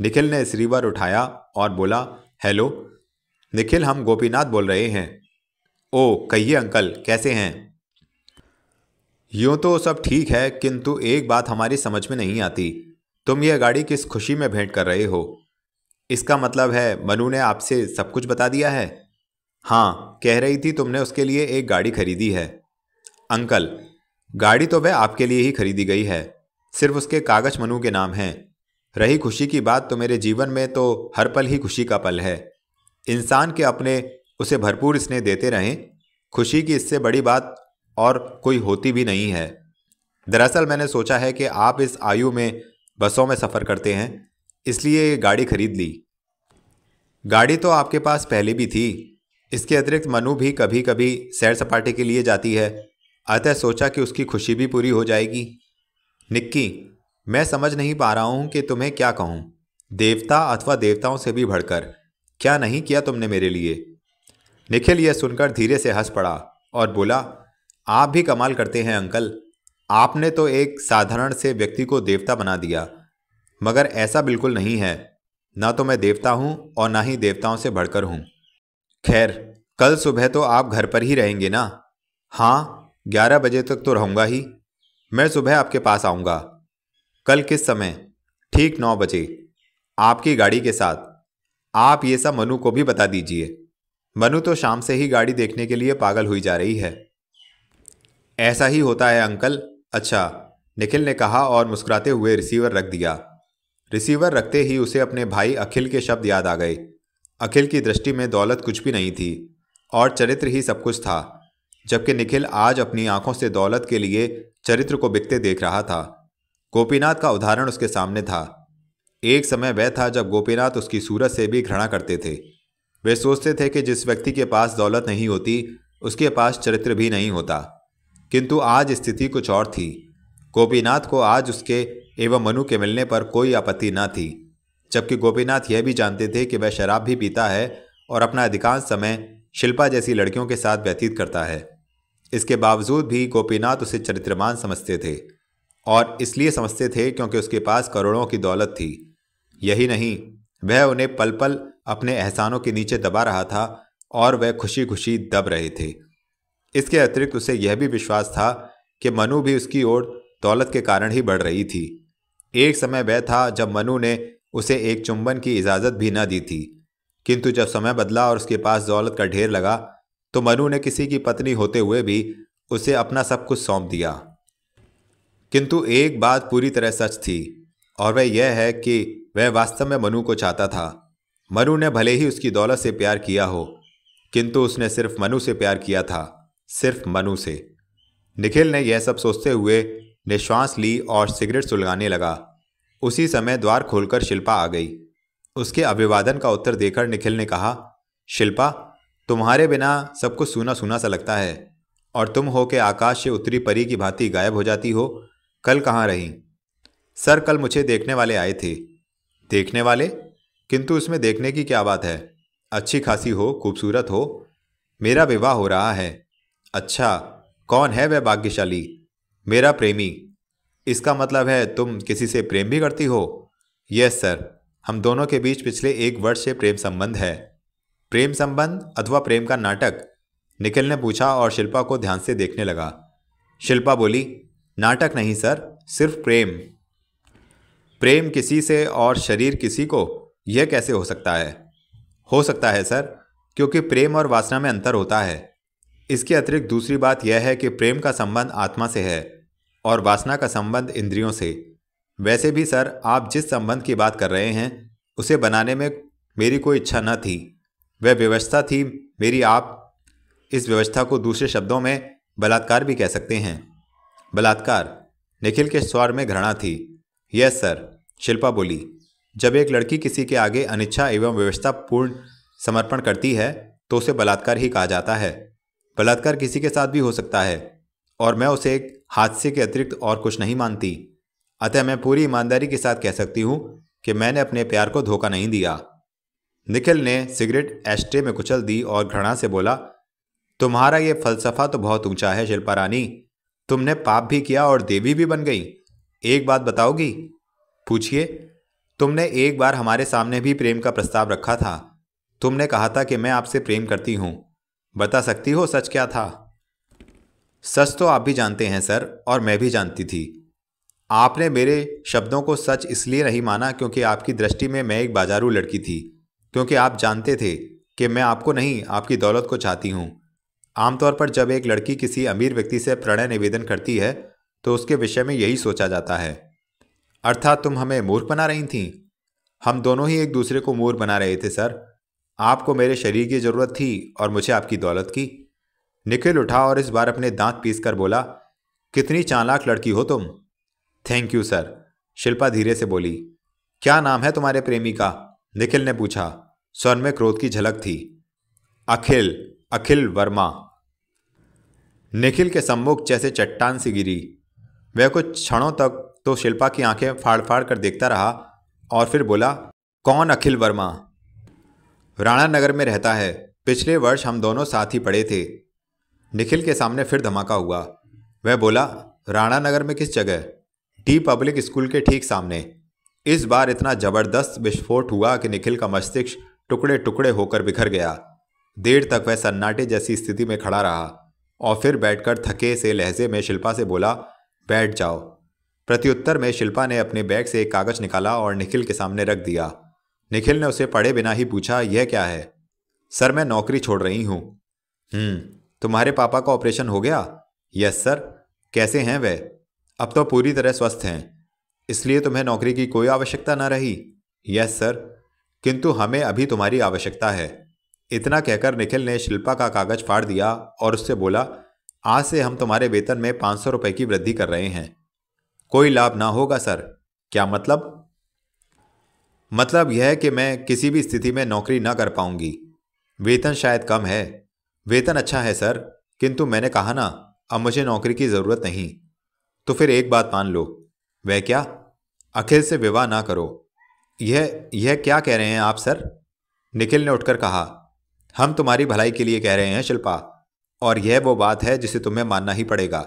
निखिल ने श्रीवर उठाया और बोला हेलो निखिल हम गोपीनाथ बोल रहे हैं ओ कहिए अंकल कैसे हैं यूँ तो सब ठीक है किंतु एक बात हमारी समझ में नहीं आती तुम यह गाड़ी किस खुशी में भेंट कर रहे हो इसका मतलब है मनु ने आपसे सब कुछ बता दिया है हाँ कह रही थी तुमने उसके लिए एक गाड़ी खरीदी है अंकल गाड़ी तो वह आपके लिए ही खरीदी गई है सिर्फ उसके कागज मनु के नाम हैं रही खुशी की बात तो मेरे जीवन में तो हर पल ही खुशी का पल है इंसान के अपने उसे भरपूर स्नेह देते रहें खुशी की इससे बड़ी बात और कोई होती भी नहीं है दरअसल मैंने सोचा है कि आप इस आयु में बसों में सफ़र करते हैं इसलिए गाड़ी खरीद ली गाड़ी तो आपके पास पहले भी थी इसके अतिरिक्त मनु भी कभी कभी सैर सपाटे के लिए जाती है अतः सोचा कि उसकी खुशी भी पूरी हो जाएगी निक्की मैं समझ नहीं पा रहा हूँ कि तुम्हें क्या कहूँ देवता अथवा देवताओं से भी भड़कर क्या नहीं किया तुमने मेरे लिए निखिल यह सुनकर धीरे से हंस पड़ा और बोला आप भी कमाल करते हैं अंकल आपने तो एक साधारण से व्यक्ति को देवता बना दिया मगर ऐसा बिल्कुल नहीं है ना तो मैं देवता हूँ और ना ही देवताओं से भड़कर हूँ खैर कल सुबह तो आप घर पर ही रहेंगे ना हाँ ग्यारह बजे तक तो रहूँगा ही मैं सुबह आपके पास आऊँगा कल किस समय ठीक नौ बजे आपकी गाड़ी के साथ आप ये सब मनु को भी बता दीजिए मनु तो शाम से ही गाड़ी देखने के लिए पागल हुई जा रही है ऐसा ही होता है अंकल अच्छा निखिल ने कहा और मुस्कुराते हुए रिसीवर रख दिया रिसीवर रखते ही उसे अपने भाई अखिल के शब्द याद आ गए अखिल की दृष्टि में दौलत कुछ भी नहीं थी और चरित्र ही सब कुछ था जबकि निखिल आज अपनी आंखों से दौलत के लिए चरित्र को बिकते देख रहा था गोपीनाथ का उदाहरण उसके सामने था एक समय वह था जब गोपीनाथ उसकी सूरत से भी घृणा करते थे वे सोचते थे कि जिस व्यक्ति के पास दौलत नहीं होती उसके पास चरित्र भी नहीं होता किंतु आज स्थिति कुछ और थी गोपीनाथ को आज उसके एवं मनु के मिलने पर कोई आपत्ति न थी जबकि गोपीनाथ यह भी जानते थे कि वह शराब भी पीता है और अपना अधिकांश समय शिल्पा जैसी लड़कियों के साथ व्यतीत करता है इसके बावजूद भी गोपीनाथ उसे चरित्रमान समझते थे और इसलिए समझते थे क्योंकि उसके पास करोड़ों की दौलत थी यही नहीं वह उन्हें पल पल अपने एहसानों के नीचे दबा रहा था और वह खुशी खुशी दब रहे थे इसके अतिरिक्त उसे यह भी विश्वास था कि मनु भी उसकी ओर दौलत के कारण ही बढ़ रही थी एक समय वह था जब मनु ने उसे एक चुंबन की इजाज़त भी न दी थी किंतु जब समय बदला और उसके पास दौलत का ढेर लगा तो मनु ने किसी की पत्नी होते हुए भी उसे अपना सब कुछ सौंप दिया किंतु एक बात पूरी तरह सच थी और वह यह है कि वह वास्तव में मनु को चाहता था मनु ने भले ही उसकी दौलत से प्यार किया हो किंतु उसने सिर्फ मनु से प्यार किया था सिर्फ मनु से निखिल ने यह सब सोचते हुए निश्वास ली और सिगरेट सुलगाने लगा उसी समय द्वार खोलकर शिल्पा आ गई उसके अभिवादन का उत्तर देकर निखिल ने कहा शिल्पा तुम्हारे बिना सब कुछ सूना सूना सा लगता है और तुम हो के आकाश से उत्तरी परी की भांति गायब हो जाती हो कल कहाँ रही सर कल मुझे देखने वाले आए थे देखने वाले किंतु उसमें देखने की क्या बात है अच्छी खासी हो खूबसूरत हो मेरा विवाह हो रहा है अच्छा कौन है वह भाग्यशाली मेरा प्रेमी इसका मतलब है तुम किसी से प्रेम भी करती हो यस सर हम दोनों के बीच पिछले एक वर्ष से प्रेम संबंध है प्रेम संबंध अथवा प्रेम का नाटक निखिल ने पूछा और शिल्पा को ध्यान से देखने लगा शिल्पा बोली नाटक नहीं सर सिर्फ प्रेम प्रेम किसी से और शरीर किसी को यह कैसे हो सकता है हो सकता है सर क्योंकि प्रेम और वासना में अंतर होता है इसके अतिरिक्त दूसरी बात यह है कि प्रेम का संबंध आत्मा से है और वासना का संबंध इंद्रियों से वैसे भी सर आप जिस संबंध की बात कर रहे हैं उसे बनाने में मेरी कोई इच्छा न थी वह व्यवस्था थी मेरी आप इस व्यवस्था को दूसरे शब्दों में बलात्कार भी कह सकते हैं बलात्कार निखिल के स्वर में घृणा थी यस सर शिल्पा बोली जब एक लड़की किसी के आगे अनिच्छा एवं व्यवस्थापूर्ण समर्पण करती है तो उसे बलात्कार ही कहा जाता है बलात्कार किसी के साथ भी हो सकता है और मैं उसे एक हादसे के अतिरिक्त और कुछ नहीं मानती अतः मैं पूरी ईमानदारी के साथ कह सकती हूँ कि मैंने अपने प्यार को धोखा नहीं दिया निखिल ने सिगरेट एस्ट्रे में कुचल दी और घृणा से बोला तुम्हारा ये फलसफा तो बहुत ऊंचा है शिल्पा रानी तुमने पाप भी किया और देवी भी बन गई एक बात बताओगी पूछिए तुमने एक बार हमारे सामने भी प्रेम का प्रस्ताव रखा था तुमने कहा था कि मैं आपसे प्रेम करती हूँ बता सकती हो सच क्या था सच तो आप भी जानते हैं सर और मैं भी जानती थी आपने मेरे शब्दों को सच इसलिए नहीं माना क्योंकि आपकी दृष्टि में मैं एक बाजारू लड़की थी क्योंकि आप जानते थे कि मैं आपको नहीं आपकी दौलत को चाहती हूँ आमतौर पर जब एक लड़की किसी अमीर व्यक्ति से प्रणय निवेदन करती है तो उसके विषय में यही सोचा जाता है अर्थात तुम हमें मूर्ख बना रही थी हम दोनों ही एक दूसरे को मूर्ख बना रहे थे सर आपको मेरे शरीर की ज़रूरत थी और मुझे आपकी दौलत की निखिल उठा और इस बार अपने दांत पीस कर बोला कितनी चालाक लड़की हो तुम थैंक यू सर शिल्पा धीरे से बोली क्या नाम है तुम्हारे प्रेमी का निखिल ने पूछा स्वर में क्रोध की झलक थी अखिल अखिल वर्मा निखिल के सम्मुख जैसे चट्टान सी गिरी वह कुछ क्षणों तक तो शिल्पा की आंखें फाड़ फाड़ कर देखता रहा और फिर बोला कौन अखिल वर्मा राणा नगर में रहता है पिछले वर्ष हम दोनों साथ ही पढ़े थे निखिल के सामने फिर धमाका हुआ वह बोला राणा नगर में किस जगह डी पब्लिक स्कूल के ठीक सामने इस बार इतना ज़बरदस्त विस्फोट हुआ कि निखिल का मस्तिष्क टुकड़े टुकड़े होकर बिखर गया देर तक वह सन्नाटे जैसी स्थिति में खड़ा रहा और फिर बैठकर थके से लहजे में शिल्पा से बोला बैठ जाओ प्रत्युत्तर में शिल्पा ने अपने बैग से एक कागज़ निकाला और निखिल के सामने रख दिया निखिल ने उसे पढ़े बिना ही पूछा यह क्या है सर मैं नौकरी छोड़ रही हूँ हम्म, तुम्हारे पापा का ऑपरेशन हो गया यस सर कैसे हैं वे अब तो पूरी तरह स्वस्थ हैं इसलिए तुम्हें नौकरी की कोई आवश्यकता ना रही यस सर किंतु हमें अभी तुम्हारी आवश्यकता है इतना कहकर निखिल ने शिल्पा का कागज फाड़ दिया और उससे बोला आज से हम तुम्हारे वेतन में पाँच सौ रुपये की वृद्धि कर रहे हैं कोई लाभ ना होगा सर क्या मतलब मतलब यह है कि मैं किसी भी स्थिति में नौकरी ना कर पाऊंगी वेतन शायद कम है वेतन अच्छा है सर किंतु मैंने कहा ना अब मुझे नौकरी की ज़रूरत नहीं तो फिर एक बात मान लो वह क्या अखिल से विवाह ना करो यह यह क्या कह रहे हैं आप सर निखिल ने उठकर कहा हम तुम्हारी भलाई के लिए कह रहे हैं शिल्पा और यह वो बात है जिसे तुम्हें मानना ही पड़ेगा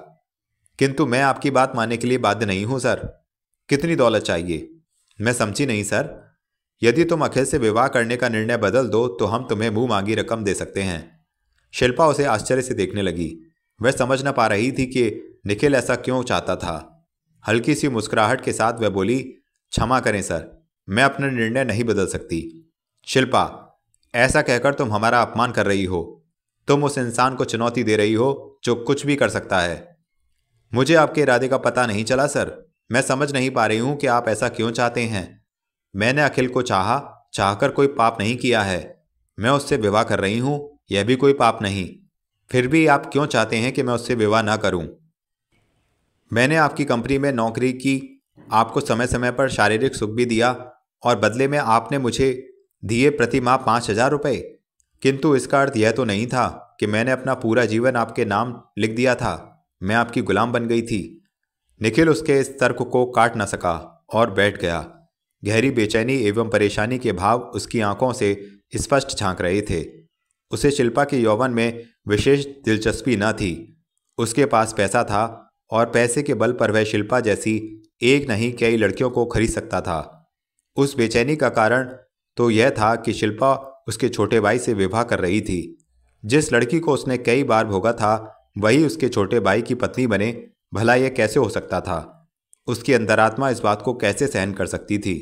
किंतु मैं आपकी बात मानने के लिए बाध्य नहीं हूं सर कितनी दौलत चाहिए मैं समझी नहीं सर यदि तुम अखिल से विवाह करने का निर्णय बदल दो तो हम तुम्हें मुंह मांगी रकम दे सकते हैं शिल्पा उसे आश्चर्य से देखने लगी वह समझ न पा रही थी कि निखिल ऐसा क्यों चाहता था हल्की सी मुस्कुराहट के साथ वह बोली क्षमा करें सर मैं अपना निर्णय नहीं बदल सकती शिल्पा ऐसा कहकर तुम हमारा अपमान कर रही हो तुम उस इंसान को चुनौती दे रही हो जो कुछ भी कर सकता है मुझे आपके इरादे का पता नहीं चला सर मैं समझ नहीं पा रही हूं कि आप ऐसा क्यों चाहते हैं मैंने अखिल को चाहा चाहकर कोई पाप नहीं किया है मैं उससे विवाह कर रही हूं यह भी कोई पाप नहीं फिर भी आप क्यों चाहते हैं कि मैं उससे विवाह ना करूं मैंने आपकी कंपनी में नौकरी की आपको समय समय पर शारीरिक सुख भी दिया और बदले में आपने मुझे दिए प्रति माह पाँच हजार रुपये किंतु इसका अर्थ यह तो नहीं था कि मैंने अपना पूरा जीवन आपके नाम लिख दिया था मैं आपकी गुलाम बन गई थी निखिल उसके इस तर्क को काट न सका और बैठ गया गहरी बेचैनी एवं परेशानी के भाव उसकी आंखों से स्पष्ट झांक रहे थे उसे शिल्पा के यौवन में विशेष दिलचस्पी न थी उसके पास पैसा था और पैसे के बल पर वह शिल्पा जैसी एक नहीं कई लड़कियों को खरीद सकता था उस बेचैनी का कारण तो यह था कि शिल्पा उसके छोटे भाई से विवाह कर रही थी जिस लड़की को उसने कई बार भोगा था वही उसके छोटे भाई की पत्नी बने भला यह कैसे हो सकता था उसकी अंतरात्मा इस बात को कैसे सहन कर सकती थी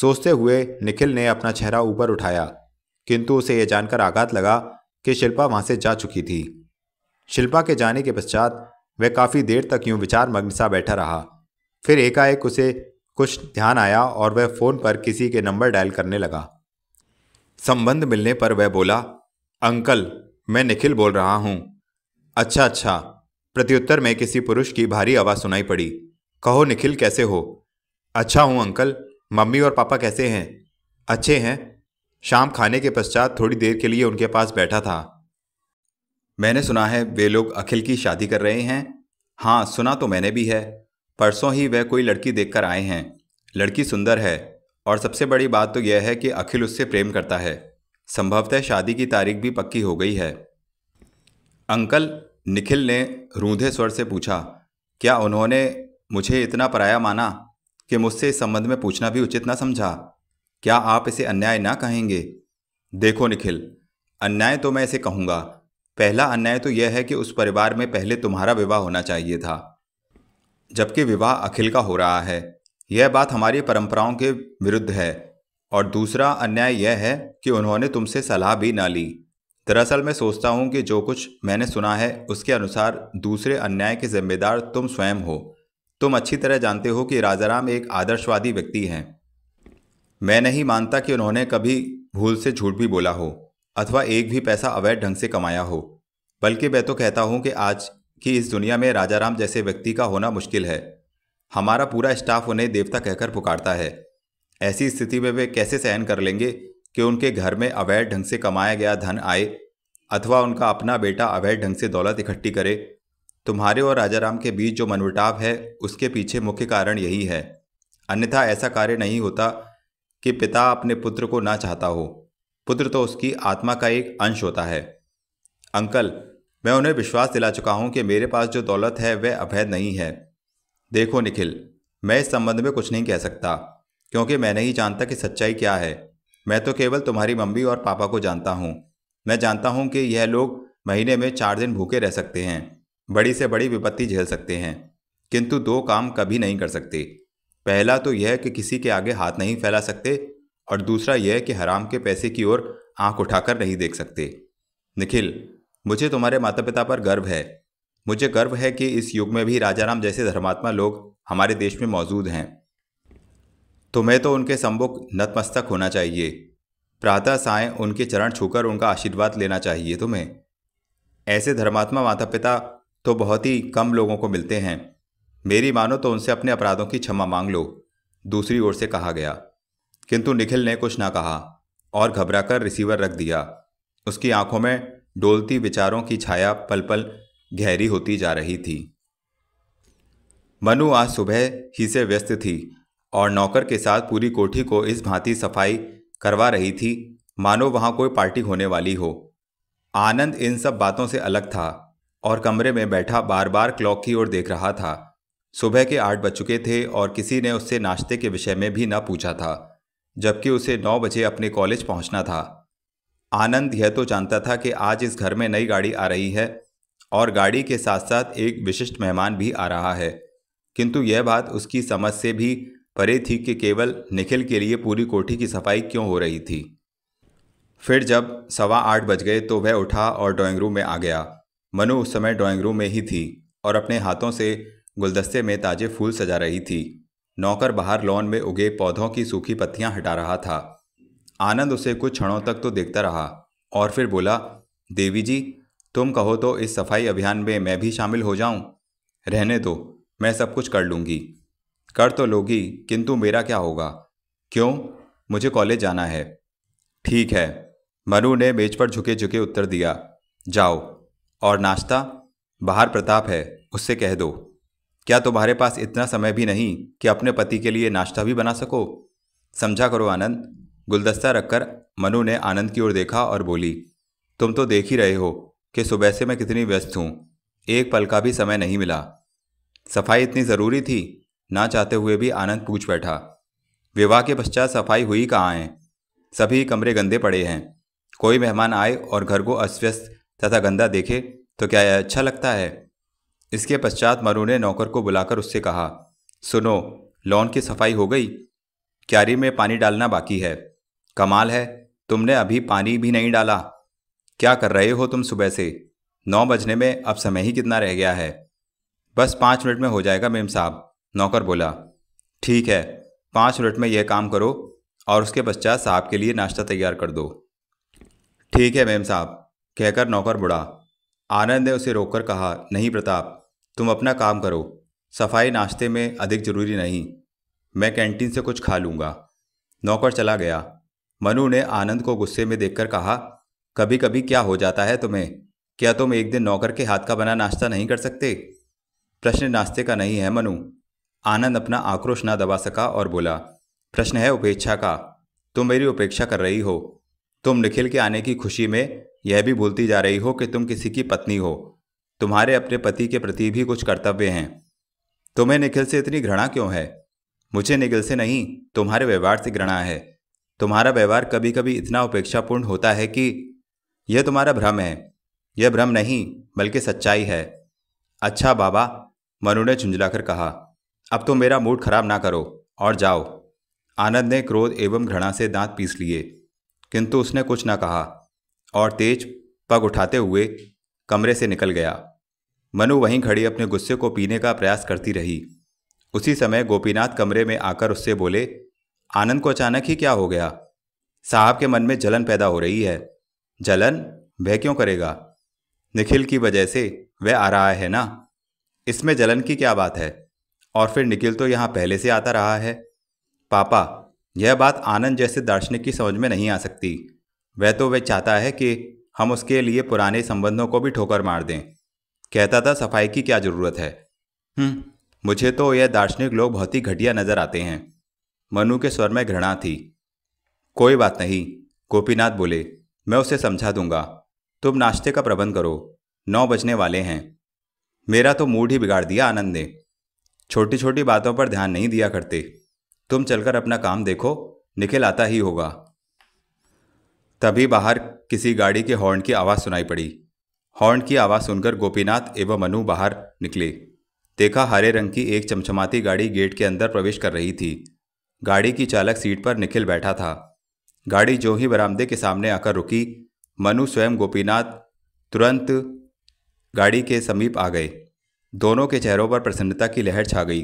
सोचते हुए निखिल ने अपना चेहरा ऊपर उठाया किंतु उसे यह जानकर आघात लगा कि शिल्पा वहां से जा चुकी थी शिल्पा के जाने के पश्चात वह काफ़ी देर तक यूं विचार मग्न सा बैठा रहा फिर एकाएक उसे कुछ ध्यान आया और वह फ़ोन पर किसी के नंबर डायल करने लगा संबंध मिलने पर वह बोला अंकल मैं निखिल बोल रहा हूँ अच्छा अच्छा प्रत्युत्तर में किसी पुरुष की भारी आवाज़ सुनाई पड़ी कहो निखिल कैसे हो अच्छा हूँ अंकल मम्मी और पापा कैसे हैं अच्छे हैं शाम खाने के पश्चात थोड़ी देर के लिए उनके पास बैठा था मैंने सुना है वे लोग अखिल की शादी कर रहे हैं हाँ सुना तो मैंने भी है परसों ही वह कोई लड़की देखकर आए हैं लड़की सुंदर है और सबसे बड़ी बात तो यह है कि अखिल उससे प्रेम करता है संभवतः शादी की तारीख भी पक्की हो गई है अंकल निखिल ने रूंधे स्वर से पूछा क्या उन्होंने मुझे इतना पराया माना कि मुझसे इस संबंध में पूछना भी उचित ना समझा क्या आप इसे अन्याय ना कहेंगे देखो निखिल अन्याय तो मैं इसे कहूँगा पहला अन्याय तो यह है कि उस परिवार में पहले तुम्हारा विवाह होना चाहिए था जबकि विवाह अखिल का हो रहा है यह बात हमारी परंपराओं के विरुद्ध है और दूसरा अन्याय यह है कि उन्होंने तुमसे सलाह भी ना ली दरअसल मैं सोचता हूँ कि जो कुछ मैंने सुना है उसके अनुसार दूसरे अन्याय के जिम्मेदार तुम स्वयं हो तुम अच्छी तरह जानते हो कि राजाराम एक आदर्शवादी व्यक्ति हैं मैं नहीं मानता कि उन्होंने कभी भूल से झूठ भी बोला हो अथवा एक भी पैसा अवैध ढंग से कमाया हो बल्कि मैं तो कहता हूँ कि आज कि इस दुनिया में राजाराम जैसे व्यक्ति का होना मुश्किल है हमारा पूरा स्टाफ उन्हें देवता कहकर पुकारता है ऐसी स्थिति में वे कैसे सहन कर लेंगे कि उनके घर में अवैध ढंग से कमाया गया धन आए अथवा उनका अपना बेटा अवैध ढंग से दौलत इकट्ठी करे तुम्हारे और राजाराम के बीच जो मनमुटाव है उसके पीछे मुख्य कारण यही है अन्यथा ऐसा कार्य नहीं होता कि पिता अपने पुत्र को ना चाहता हो पुत्र तो उसकी आत्मा का एक अंश होता है अंकल मैं उन्हें विश्वास दिला चुका हूँ कि मेरे पास जो दौलत है वह अवैध नहीं है देखो निखिल मैं इस संबंध में कुछ नहीं कह सकता क्योंकि मैं नहीं जानता कि सच्चाई क्या है मैं तो केवल तुम्हारी मम्मी और पापा को जानता हूँ मैं जानता हूँ कि यह लोग महीने में चार दिन भूखे रह सकते हैं बड़ी से बड़ी विपत्ति झेल सकते हैं किंतु दो काम कभी नहीं कर सकते पहला तो यह कि किसी के आगे हाथ नहीं फैला सकते और दूसरा यह कि हराम के पैसे की ओर आंख उठाकर नहीं देख सकते निखिल मुझे तुम्हारे माता पिता पर गर्व है मुझे गर्व है कि इस युग में भी राजाराम जैसे धर्मात्मा लोग हमारे देश में मौजूद हैं तुम्हें तो उनके सम्मुख नतमस्तक होना चाहिए प्रातः साय उनके चरण छूकर उनका आशीर्वाद लेना चाहिए तुम्हें ऐसे धर्मात्मा माता पिता तो बहुत ही कम लोगों को मिलते हैं मेरी मानो तो उनसे अपने अपराधों की क्षमा मांग लो दूसरी ओर से कहा गया किंतु निखिल ने कुछ ना कहा और घबराकर रिसीवर रख दिया उसकी आंखों में डोलती विचारों की छाया पल पल गहरी होती जा रही थी मनु आज सुबह ही से व्यस्त थी और नौकर के साथ पूरी कोठी को इस भांति सफाई करवा रही थी मानो वहाँ कोई पार्टी होने वाली हो आनंद इन सब बातों से अलग था और कमरे में बैठा बार बार क्लॉक की ओर देख रहा था सुबह के आठ बज चुके थे और किसी ने उससे नाश्ते के विषय में भी न पूछा था जबकि उसे नौ बजे अपने कॉलेज पहुंचना था आनंद यह तो जानता था कि आज इस घर में नई गाड़ी आ रही है और गाड़ी के साथ साथ एक विशिष्ट मेहमान भी आ रहा है किंतु यह बात उसकी समझ से भी परे थी कि केवल निखिल के लिए पूरी कोठी की सफाई क्यों हो रही थी फिर जब सवा आठ बज गए तो वह उठा और ड्राइंग रूम में आ गया मनु उस समय ड्राइंग रूम में ही थी और अपने हाथों से गुलदस्ते में ताजे फूल सजा रही थी नौकर बाहर लॉन में उगे पौधों की सूखी पत्तियां हटा रहा था आनंद उसे कुछ क्षणों तक तो देखता रहा और फिर बोला देवी जी तुम कहो तो इस सफाई अभियान में मैं भी शामिल हो जाऊं? रहने दो मैं सब कुछ कर लूँगी कर तो लोगी किंतु मेरा क्या होगा क्यों मुझे कॉलेज जाना है ठीक है मनु ने मेज पर झुके झुके उत्तर दिया जाओ और नाश्ता बाहर प्रताप है उससे कह दो क्या तुम्हारे पास इतना समय भी नहीं कि अपने पति के लिए नाश्ता भी बना सको समझा करो आनंद गुलदस्ता रखकर मनु ने आनंद की ओर देखा और बोली तुम तो देख ही रहे हो कि सुबह से मैं कितनी व्यस्त हूँ एक पल का भी समय नहीं मिला सफाई इतनी ज़रूरी थी ना चाहते हुए भी आनंद पूछ बैठा विवाह के पश्चात सफाई हुई कहाँ है सभी कमरे गंदे पड़े हैं कोई मेहमान आए और घर को अस्व्यस्त तथा गंदा देखे तो क्या यह अच्छा लगता है इसके पश्चात मरु ने नौकर को बुलाकर उससे कहा सुनो लॉन की सफाई हो गई क्यारी में पानी डालना बाकी है कमाल है तुमने अभी पानी भी नहीं डाला क्या कर रहे हो तुम सुबह से नौ बजने में अब समय ही कितना रह गया है बस पाँच मिनट में हो जाएगा मेम साहब नौकर बोला ठीक है पाँच मिनट में यह काम करो और उसके पश्चात साहब के लिए नाश्ता तैयार कर दो ठीक है मेम साहब कहकर नौकर बुढ़ा आनंद ने उसे रोककर कहा नहीं प्रताप तुम अपना काम करो सफाई नाश्ते में अधिक ज़रूरी नहीं मैं कैंटीन से कुछ खा लूँगा नौकर चला गया मनु ने आनंद को गुस्से में देखकर कहा कभी कभी क्या हो जाता है तुम्हें क्या तुम एक दिन नौकर के हाथ का बना नाश्ता नहीं कर सकते प्रश्न नाश्ते का नहीं है मनु आनंद अपना आक्रोश ना दबा सका और बोला प्रश्न है उपेक्षा का तुम मेरी उपेक्षा कर रही हो तुम निखिल के आने की खुशी में यह भी भूलती जा रही हो कि तुम किसी की पत्नी हो तुम्हारे अपने पति के प्रति भी कुछ कर्तव्य हैं तुम्हें निखिल से इतनी घृणा क्यों है मुझे निखिल से नहीं तुम्हारे व्यवहार से घृणा है तुम्हारा व्यवहार कभी कभी इतना उपेक्षापूर्ण होता है कि यह तुम्हारा भ्रम है यह भ्रम नहीं बल्कि सच्चाई है अच्छा बाबा मनु ने झुंझलाकर कहा अब तुम तो मेरा मूड खराब ना करो और जाओ आनंद ने क्रोध एवं घृणा से दांत पीस लिए किंतु उसने कुछ ना कहा और तेज पग उठाते हुए कमरे से निकल गया मनु वहीं खड़ी अपने गुस्से को पीने का प्रयास करती रही उसी समय गोपीनाथ कमरे में आकर उससे बोले आनंद को अचानक ही क्या हो गया साहब के मन में जलन पैदा हो रही है जलन वह क्यों करेगा निखिल की वजह से वह आ रहा है ना इसमें जलन की क्या बात है और फिर निखिल तो यहाँ पहले से आता रहा है पापा यह बात आनंद जैसे दार्शनिक की समझ में नहीं आ सकती वह तो वह चाहता है कि हम उसके लिए पुराने संबंधों को भी ठोकर मार दें कहता था सफाई की क्या ज़रूरत है हम्म, मुझे तो यह दार्शनिक लोग बहुत ही घटिया नज़र आते हैं मनु के स्वर में घृणा थी कोई बात नहीं गोपीनाथ बोले मैं उसे समझा दूंगा तुम नाश्ते का प्रबंध करो नौ बजने वाले हैं मेरा तो मूड ही बिगाड़ दिया आनंद ने छोटी छोटी बातों पर ध्यान नहीं दिया करते तुम चलकर अपना काम देखो निखिल आता ही होगा तभी बाहर किसी गाड़ी के हॉर्न की आवाज़ सुनाई पड़ी हॉर्न की आवाज़ सुनकर गोपीनाथ एवं मनु बाहर निकले देखा हरे रंग की एक चमचमाती गाड़ी गेट के अंदर प्रवेश कर रही थी गाड़ी की चालक सीट पर निखिल बैठा था गाड़ी जो ही बरामदे के सामने आकर रुकी मनु स्वयं गोपीनाथ तुरंत गाड़ी के समीप आ गए दोनों के चेहरों पर प्रसन्नता की लहर छा गई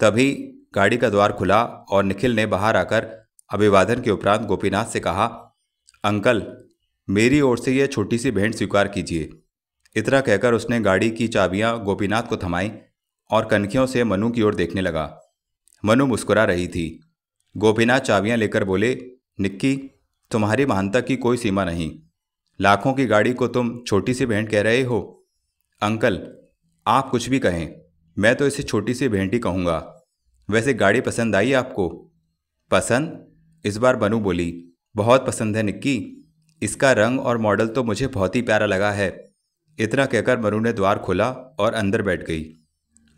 तभी गाड़ी का द्वार खुला और निखिल ने बाहर आकर अभिवादन के उपरांत गोपीनाथ से कहा अंकल मेरी ओर से यह छोटी सी भेंट स्वीकार कीजिए इतना कहकर उसने गाड़ी की चाबियां गोपीनाथ को थमाई और कनखियों से मनु की ओर देखने लगा मनु मुस्कुरा रही थी गोपीनाथ चाबियां लेकर बोले निक्की तुम्हारी महानता की कोई सीमा नहीं लाखों की गाड़ी को तुम छोटी सी भेंट कह रहे हो अंकल आप कुछ भी कहें मैं तो इसे छोटी सी भेंट ही कहूँगा वैसे गाड़ी पसंद आई आपको पसंद इस बार बनु बोली बहुत पसंद है निक्की इसका रंग और मॉडल तो मुझे बहुत ही प्यारा लगा है इतना कहकर मनु ने द्वार खोला और अंदर बैठ गई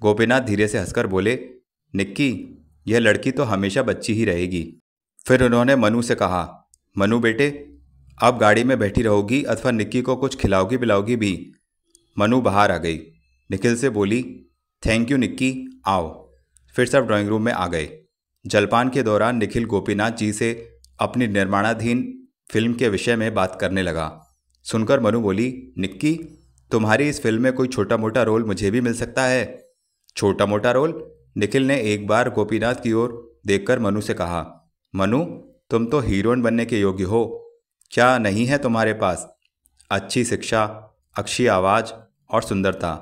गोपीनाथ धीरे से हंसकर बोले निक्की यह लड़की तो हमेशा बच्ची ही रहेगी फिर उन्होंने मनु से कहा मनु बेटे आप गाड़ी में बैठी रहोगी अथवा निक्की को कुछ खिलाओगी पिलाओगी भी मनु बाहर आ गई निखिल से बोली थैंक यू निक्की आओ फिर सब ड्राइंग रूम में आ गए जलपान के दौरान निखिल गोपीनाथ जी से अपनी निर्माणाधीन फिल्म के विषय में बात करने लगा सुनकर मनु बोली निक्की तुम्हारी इस फिल्म में कोई छोटा मोटा रोल मुझे भी मिल सकता है छोटा मोटा रोल निखिल ने एक बार गोपीनाथ की ओर देखकर मनु से कहा मनु तुम तो हीरोइन बनने के योग्य हो क्या नहीं है तुम्हारे पास अच्छी शिक्षा अच्छी आवाज़ और सुंदरता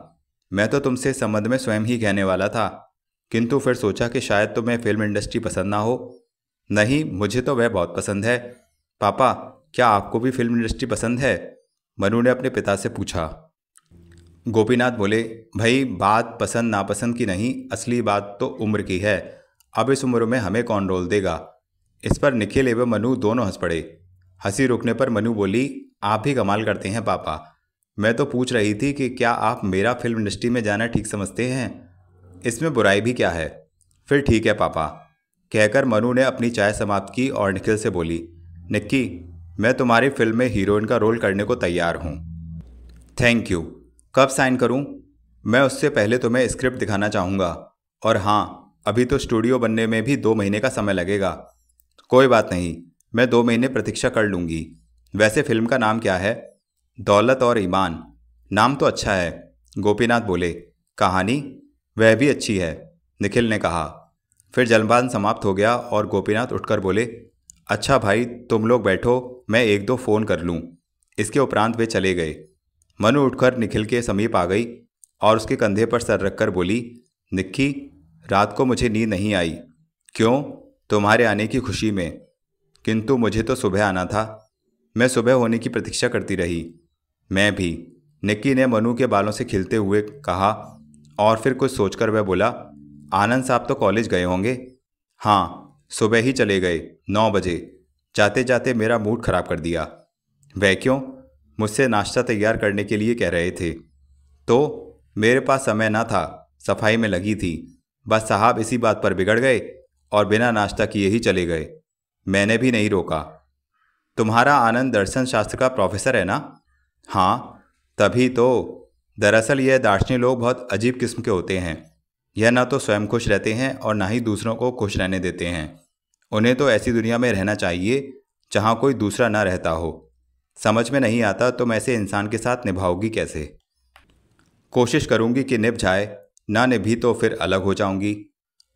मैं तो तुमसे संबंध में स्वयं ही कहने वाला था किंतु फिर सोचा कि शायद तुम्हें फिल्म इंडस्ट्री पसंद ना हो नहीं मुझे तो वह बहुत पसंद है पापा क्या आपको भी फिल्म इंडस्ट्री पसंद है मनु ने अपने पिता से पूछा गोपीनाथ बोले भाई बात पसंद नापसंद की नहीं असली बात तो उम्र की है अब इस उम्र में हमें कौन रोल देगा इस पर निखिल एवं मनु दोनों हंस पड़े हंसी रुकने पर मनु बोली आप ही कमाल करते हैं पापा मैं तो पूछ रही थी कि क्या आप मेरा फिल्म इंडस्ट्री में जाना ठीक समझते हैं इसमें बुराई भी क्या है फिर ठीक है पापा कहकर मनु ने अपनी चाय समाप्त की और निखिल से बोली निक्की मैं तुम्हारी फिल्म में हीरोइन का रोल करने को तैयार हूँ थैंक यू कब साइन करूं? मैं उससे पहले तुम्हें स्क्रिप्ट दिखाना चाहूँगा और हाँ अभी तो स्टूडियो बनने में भी दो महीने का समय लगेगा कोई बात नहीं मैं दो महीने प्रतीक्षा कर लूँगी वैसे फिल्म का नाम क्या है दौलत और ईमान नाम तो अच्छा है गोपीनाथ बोले कहानी वह भी अच्छी है निखिल ने कहा फिर जलपान समाप्त हो गया और गोपीनाथ उठकर बोले अच्छा भाई तुम लोग बैठो मैं एक दो फ़ोन कर लूँ इसके उपरांत वे चले गए मनु उठकर निखिल के समीप आ गई और उसके कंधे पर सर रखकर बोली निक्की रात को मुझे नींद नहीं आई क्यों तुम्हारे आने की खुशी में किंतु मुझे तो सुबह आना था मैं सुबह होने की प्रतीक्षा करती रही मैं भी निक्की ने मनु के बालों से खिलते हुए कहा और फिर कुछ सोचकर वह बोला आनंद साहब तो कॉलेज गए होंगे हाँ सुबह ही चले गए नौ बजे जाते जाते मेरा मूड खराब कर दिया वह क्यों मुझसे नाश्ता तैयार करने के लिए कह रहे थे तो मेरे पास समय ना था सफाई में लगी थी बस साहब इसी बात पर बिगड़ गए और बिना नाश्ता किए ही चले गए मैंने भी नहीं रोका तुम्हारा आनंद दर्शन शास्त्र का प्रोफेसर है ना हाँ तभी तो दरअसल यह दार्शनिक लोग बहुत अजीब किस्म के होते हैं यह ना तो स्वयं खुश रहते हैं और ना ही दूसरों को खुश रहने देते हैं उन्हें तो ऐसी दुनिया में रहना चाहिए जहाँ कोई दूसरा ना रहता हो समझ में नहीं आता तो मैं ऐसे इंसान के साथ निभाऊंगी कैसे कोशिश करूंगी कि निभ जाए ना निभी तो फिर अलग हो जाऊंगी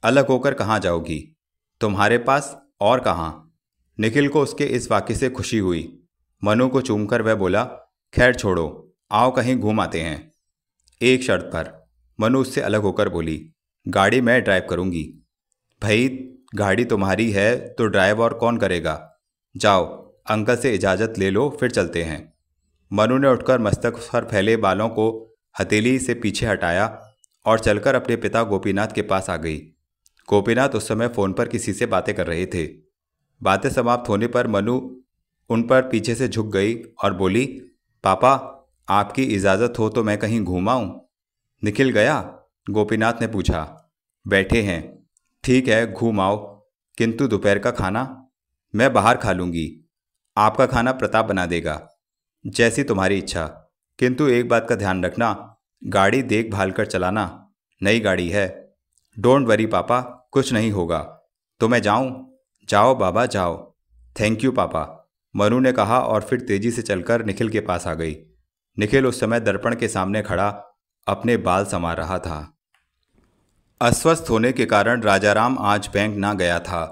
अलग होकर कहाँ जाओगी तुम्हारे पास और कहाँ निखिल को उसके इस वाक्य से खुशी हुई मनु को चूमकर वह बोला खैर छोड़ो आओ कहीं घूम आते हैं एक शर्त पर मनु उससे अलग होकर बोली गाड़ी मैं ड्राइव करूँगी भाई गाड़ी तुम्हारी है तो ड्राइव और कौन करेगा जाओ अंकल से इजाज़त ले लो फिर चलते हैं मनु ने उठकर मस्तक पर फैले बालों को हथेली से पीछे हटाया और चलकर अपने पिता गोपीनाथ के पास आ गई गोपीनाथ उस समय फ़ोन पर किसी से बातें कर रहे थे बातें समाप्त होने पर मनु उन पर पीछे से झुक गई और बोली पापा आपकी इजाज़त हो तो मैं कहीं घूमाऊँ निखिल गया गोपीनाथ ने पूछा बैठे हैं ठीक है घूम आओ किंतु दोपहर का खाना मैं बाहर खा लूँगी आपका खाना प्रताप बना देगा जैसी तुम्हारी इच्छा किंतु एक बात का ध्यान रखना गाड़ी देखभाल कर चलाना नई गाड़ी है डोंट वरी पापा कुछ नहीं होगा तो मैं जाऊं जाओ बाबा जाओ थैंक यू पापा मनु ने कहा और फिर तेजी से चलकर निखिल के पास आ गई निखिल उस समय दर्पण के सामने खड़ा अपने बाल संवार रहा था अस्वस्थ होने के कारण राजाराम आज बैंक ना गया था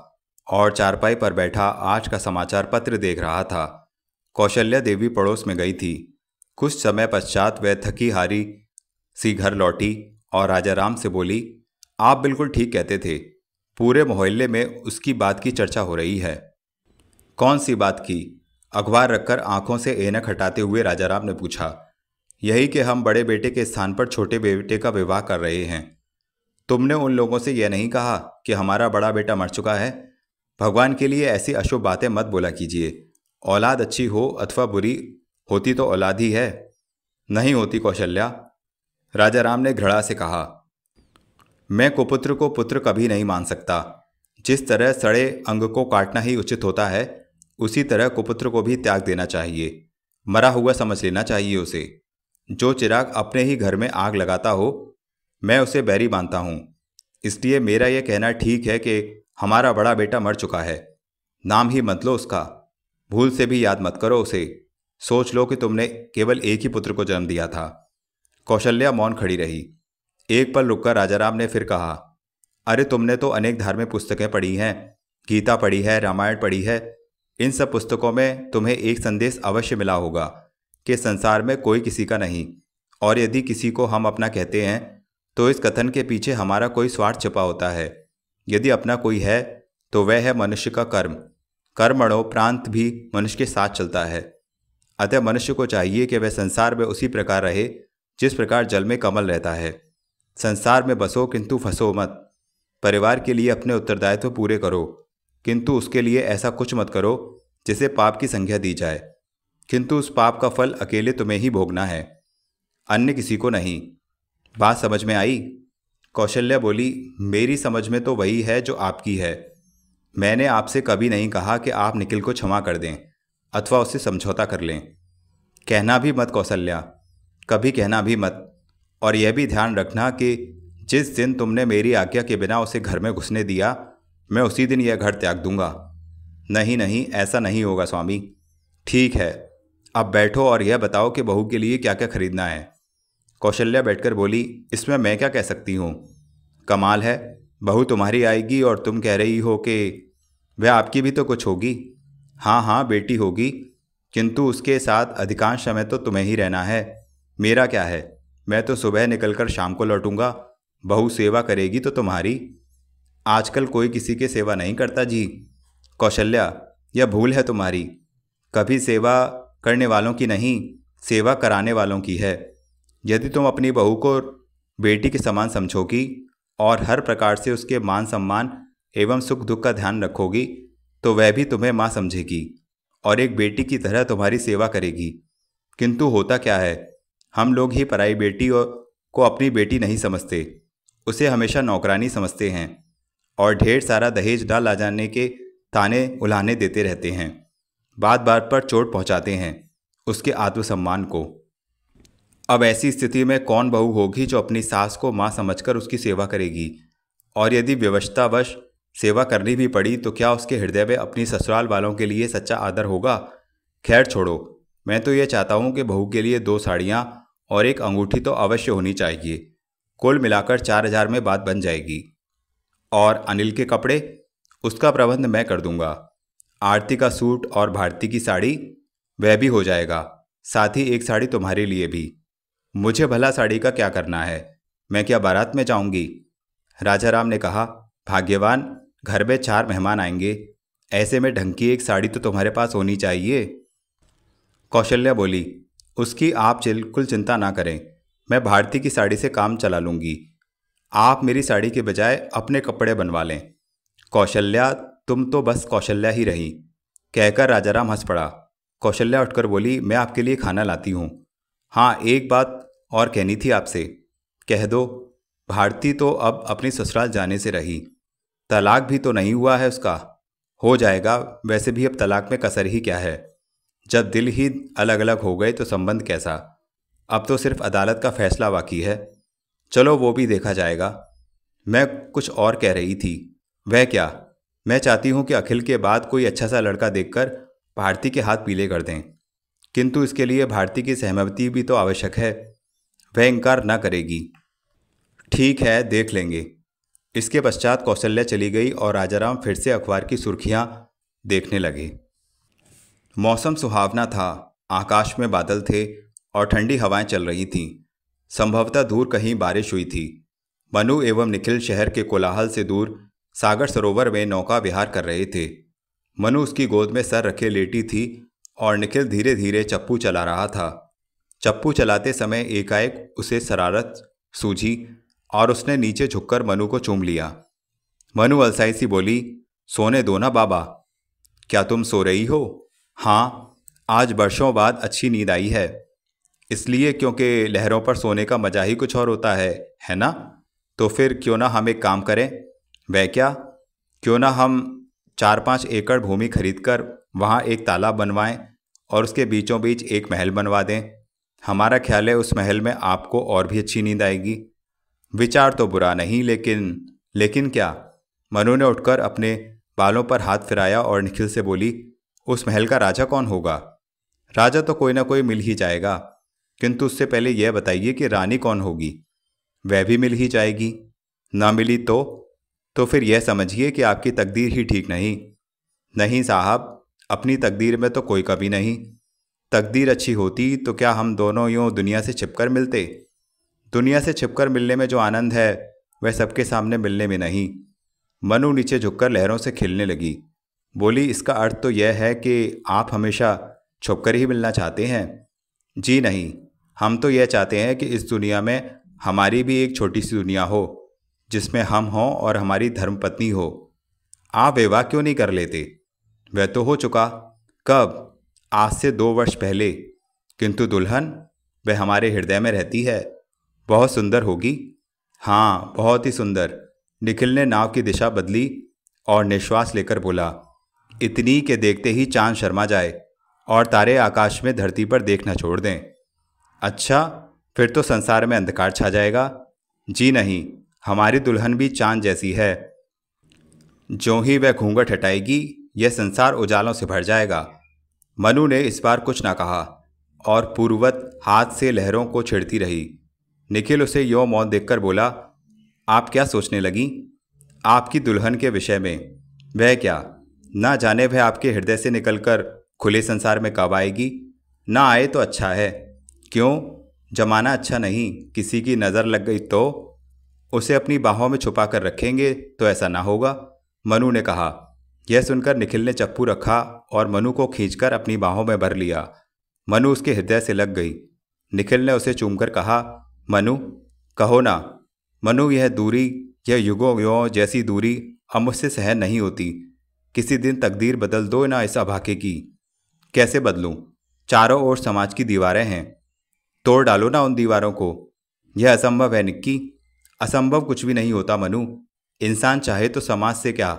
और चारपाई पर बैठा आज का समाचार पत्र देख रहा था कौशल्या देवी पड़ोस में गई थी कुछ समय पश्चात वह थकी हारी सी घर लौटी और राजा राम से बोली आप बिल्कुल ठीक कहते थे पूरे मोहल्ले में उसकी बात की चर्चा हो रही है कौन सी बात की अखबार रखकर आंखों से एनक हटाते हुए राजा राम ने पूछा यही कि हम बड़े बेटे के स्थान पर छोटे बेटे का विवाह कर रहे हैं तुमने उन लोगों से यह नहीं कहा कि हमारा बड़ा बेटा मर चुका है भगवान के लिए ऐसी अशुभ बातें मत बोला कीजिए औलाद अच्छी हो अथवा बुरी होती तो औलाद ही है नहीं होती कौशल्या राजा राम ने घृणा से कहा मैं कुपुत्र को पुत्र कभी नहीं मान सकता जिस तरह सड़े अंग को काटना ही उचित होता है उसी तरह कुपुत्र को भी त्याग देना चाहिए मरा हुआ समझ लेना चाहिए उसे जो चिराग अपने ही घर में आग लगाता हो मैं उसे बैरी मानता हूँ इसलिए मेरा यह कहना ठीक है कि हमारा बड़ा बेटा मर चुका है नाम ही मत लो उसका भूल से भी याद मत करो उसे सोच लो कि तुमने केवल एक ही पुत्र को जन्म दिया था कौशल्या मौन खड़ी रही एक पल रुककर राजाराम ने फिर कहा अरे तुमने तो अनेक धार्मिक पुस्तकें पढ़ी हैं गीता पढ़ी है रामायण पढ़ी है इन सब पुस्तकों में तुम्हें एक संदेश अवश्य मिला होगा कि संसार में कोई किसी का नहीं और यदि किसी को हम अपना कहते हैं तो इस कथन के पीछे हमारा कोई स्वार्थ छिपा होता है यदि अपना कोई है तो वह है मनुष्य का कर्म कर्मणो प्रांत भी मनुष्य के साथ चलता है अतः मनुष्य को चाहिए कि वह संसार में उसी प्रकार रहे जिस प्रकार जल में कमल रहता है संसार में बसो किंतु फंसो मत परिवार के लिए अपने उत्तरदायित्व पूरे करो किंतु उसके लिए ऐसा कुछ मत करो जिसे पाप की संख्या दी जाए किंतु उस पाप का फल अकेले तुम्हें ही भोगना है अन्य किसी को नहीं बात समझ में आई कौशल्या बोली मेरी समझ में तो वही है जो आपकी है मैंने आपसे कभी नहीं कहा कि आप निखिल को क्षमा कर दें अथवा उससे समझौता कर लें कहना भी मत कौशल्या कभी कहना भी मत और यह भी ध्यान रखना कि जिस दिन तुमने मेरी आज्ञा के बिना उसे घर में घुसने दिया मैं उसी दिन यह घर त्याग दूंगा नहीं नहीं ऐसा नहीं होगा स्वामी ठीक है अब बैठो और यह बताओ कि बहू के लिए क्या क्या खरीदना है कौशल्या बैठकर बोली इसमें मैं क्या कह सकती हूँ कमाल है बहू तुम्हारी आएगी और तुम कह रही हो कि वह आपकी भी तो कुछ होगी हाँ हाँ बेटी होगी किंतु उसके साथ अधिकांश समय तो तुम्हें ही रहना है मेरा क्या है मैं तो सुबह निकलकर शाम को लौटूंगा बहू सेवा करेगी तो तुम्हारी आजकल कोई किसी की सेवा नहीं करता जी कौशल्या यह भूल है तुम्हारी कभी सेवा करने वालों की नहीं सेवा कराने वालों की है यदि तुम अपनी बहू को बेटी के समान समझोगी और हर प्रकार से उसके मान सम्मान एवं सुख दुख का ध्यान रखोगी तो वह भी तुम्हें माँ समझेगी और एक बेटी की तरह तुम्हारी सेवा करेगी किंतु होता क्या है हम लोग ही पराई बेटी को अपनी बेटी नहीं समझते उसे हमेशा नौकरानी समझते हैं और ढेर सारा दहेज डाल आ जाने के ताने उलाने देते रहते हैं बात बात पर चोट पहुंचाते हैं उसके आत्मसम्मान को अब ऐसी स्थिति में कौन बहू होगी जो अपनी सास को माँ समझकर उसकी सेवा करेगी और यदि व्यवस्थावश सेवा करनी भी पड़ी तो क्या उसके हृदय में अपनी ससुराल वालों के लिए सच्चा आदर होगा खैर छोड़ो मैं तो ये चाहता हूँ कि बहू के लिए दो साड़ियाँ और एक अंगूठी तो अवश्य होनी चाहिए कुल मिलाकर चार हजार में बात बन जाएगी और अनिल के कपड़े उसका प्रबंध मैं कर दूंगा आरती का सूट और भारती की साड़ी वह भी हो जाएगा साथ ही एक साड़ी तुम्हारे लिए भी मुझे भला साड़ी का क्या करना है मैं क्या बारात में जाऊंगी राजा राम ने कहा भाग्यवान घर में चार मेहमान आएंगे ऐसे में ढंग की एक साड़ी तो तुम्हारे पास होनी चाहिए कौशल्या बोली उसकी आप बिल्कुल चिंता ना करें मैं भारती की साड़ी से काम चला लूँगी आप मेरी साड़ी के बजाय अपने कपड़े बनवा लें कौशल्या तुम तो बस कौशल्या ही रही कहकर राजाराम हंस पड़ा कौशल्या उठकर बोली मैं आपके लिए खाना लाती हूँ हाँ एक बात और कहनी थी आपसे कह दो भारती तो अब अपने ससुराल जाने से रही तलाक भी तो नहीं हुआ है उसका हो जाएगा वैसे भी अब तलाक में कसर ही क्या है जब दिल ही अलग अलग हो गए तो संबंध कैसा अब तो सिर्फ अदालत का फैसला बाकी है चलो वो भी देखा जाएगा मैं कुछ और कह रही थी वह क्या मैं चाहती हूँ कि अखिल के बाद कोई अच्छा सा लड़का देखकर भारती के हाथ पीले कर दें किंतु इसके लिए भारती की सहमति भी तो आवश्यक है वह इनकार न करेगी ठीक है देख लेंगे इसके पश्चात कौशल्या चली गई और राजाराम फिर से अखबार की सुर्खियां देखने लगे मौसम सुहावना था आकाश में बादल थे और ठंडी हवाएं चल रही थीं संभवतः दूर कहीं बारिश हुई थी मनु एवं निखिल शहर के कोलाहल से दूर सागर सरोवर में नौका विहार कर रहे थे मनु उसकी गोद में सर रखे लेटी थी और निखिल धीरे धीरे चप्पू चला रहा था चप्पू चलाते समय एकाएक उसे शरारत सूझी और उसने नीचे झुककर मनु को चूम लिया मनु अलसाई सी बोली सोने दो ना बाबा क्या तुम सो रही हो हाँ आज वर्षों बाद अच्छी नींद आई है इसलिए क्योंकि लहरों पर सोने का मज़ा ही कुछ और होता है है ना तो फिर क्यों ना हम एक काम करें वह क्या क्यों ना हम चार पाँच एकड़ भूमि खरीद कर वहाँ एक तालाब बनवाएं और उसके बीचों बीच एक महल बनवा दें हमारा ख्याल है उस महल में आपको और भी अच्छी नींद आएगी विचार तो बुरा नहीं लेकिन लेकिन क्या मनु ने उठकर अपने बालों पर हाथ फिराया और निखिल से बोली उस महल का राजा कौन होगा राजा तो कोई ना कोई मिल ही जाएगा किंतु उससे पहले यह बताइए कि रानी कौन होगी वह भी मिल ही जाएगी ना मिली तो तो फिर यह समझिए कि आपकी तकदीर ही ठीक नहीं नहीं साहब अपनी तकदीर में तो कोई कभी नहीं तकदीर अच्छी होती तो क्या हम दोनों यूँ दुनिया से छिपकर मिलते दुनिया से छिपकर मिलने में जो आनंद है वह सबके सामने मिलने में नहीं मनु नीचे झुककर लहरों से खेलने लगी बोली इसका अर्थ तो यह है कि आप हमेशा छुपकर ही मिलना चाहते हैं जी नहीं हम तो यह चाहते हैं कि इस दुनिया में हमारी भी एक छोटी सी दुनिया हो जिसमें हम हों और हमारी धर्मपत्नी हो आप विवाह क्यों नहीं कर लेते वह तो हो चुका कब आज से दो वर्ष पहले किंतु दुल्हन वह हमारे हृदय में रहती है बहुत सुंदर होगी हाँ बहुत ही सुंदर निखिल ने नाव की दिशा बदली और निश्वास लेकर बोला इतनी के देखते ही चांद शर्मा जाए और तारे आकाश में धरती पर देखना छोड़ दें अच्छा फिर तो संसार में अंधकार छा जाएगा जी नहीं हमारी दुल्हन भी चांद जैसी है जो ही वह घूंघट हटाएगी यह संसार उजालों से भर जाएगा मनु ने इस बार कुछ ना कहा और पूर्वत हाथ से लहरों को छिड़ती रही निखिल उसे यो मौन देखकर बोला आप क्या सोचने लगी आपकी दुल्हन के विषय में वह क्या ना जाने वह आपके हृदय से निकलकर खुले संसार में कब आएगी ना आए तो अच्छा है क्यों जमाना अच्छा नहीं किसी की नज़र लग गई तो उसे अपनी बाहों में छुपा कर रखेंगे तो ऐसा ना होगा मनु ने कहा यह सुनकर निखिल ने चप्पू रखा और मनु को खींचकर अपनी बाहों में भर लिया मनु उसके हृदय से लग गई निखिल ने उसे चूमकर कहा मनु कहो ना मनु यह दूरी यह युगो यो जैसी दूरी अब मुझसे सहन नहीं होती किसी दिन तकदीर बदल दो ना इस अभाके की कैसे बदलूं चारों ओर समाज की दीवारें हैं तोड़ डालो ना उन दीवारों को यह असंभव है निक्की असंभव कुछ भी नहीं होता मनु इंसान चाहे तो समाज से क्या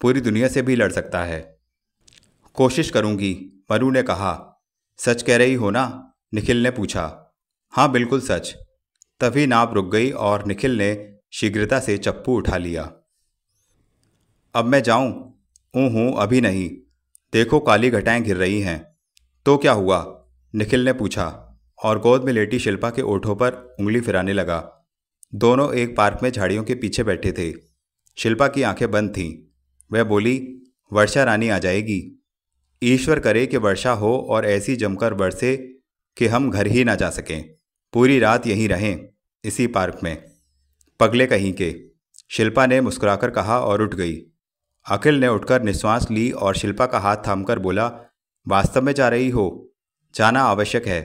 पूरी दुनिया से भी लड़ सकता है कोशिश करूँगी मरु ने कहा सच कह रही हो ना निखिल ने पूछा हाँ बिल्कुल सच तभी नाव रुक गई और निखिल ने शीघ्रता से चप्पू उठा लिया अब मैं जाऊं? ऊँ हूँ अभी नहीं देखो काली घटाएं घिर रही हैं तो क्या हुआ निखिल ने पूछा और गोद में लेटी शिल्पा के ओठों पर उंगली फिराने लगा दोनों एक पार्क में झाड़ियों के पीछे बैठे थे शिल्पा की आंखें बंद थीं वह बोली वर्षा रानी आ जाएगी ईश्वर करे कि वर्षा हो और ऐसी जमकर बरसे कि हम घर ही ना जा सकें पूरी रात यहीं रहें इसी पार्क में पगले कहीं के शिल्पा ने मुस्कुराकर कहा और उठ गई अखिल ने उठकर निश्वास ली और शिल्पा का हाथ थामकर बोला वास्तव में जा रही हो जाना आवश्यक है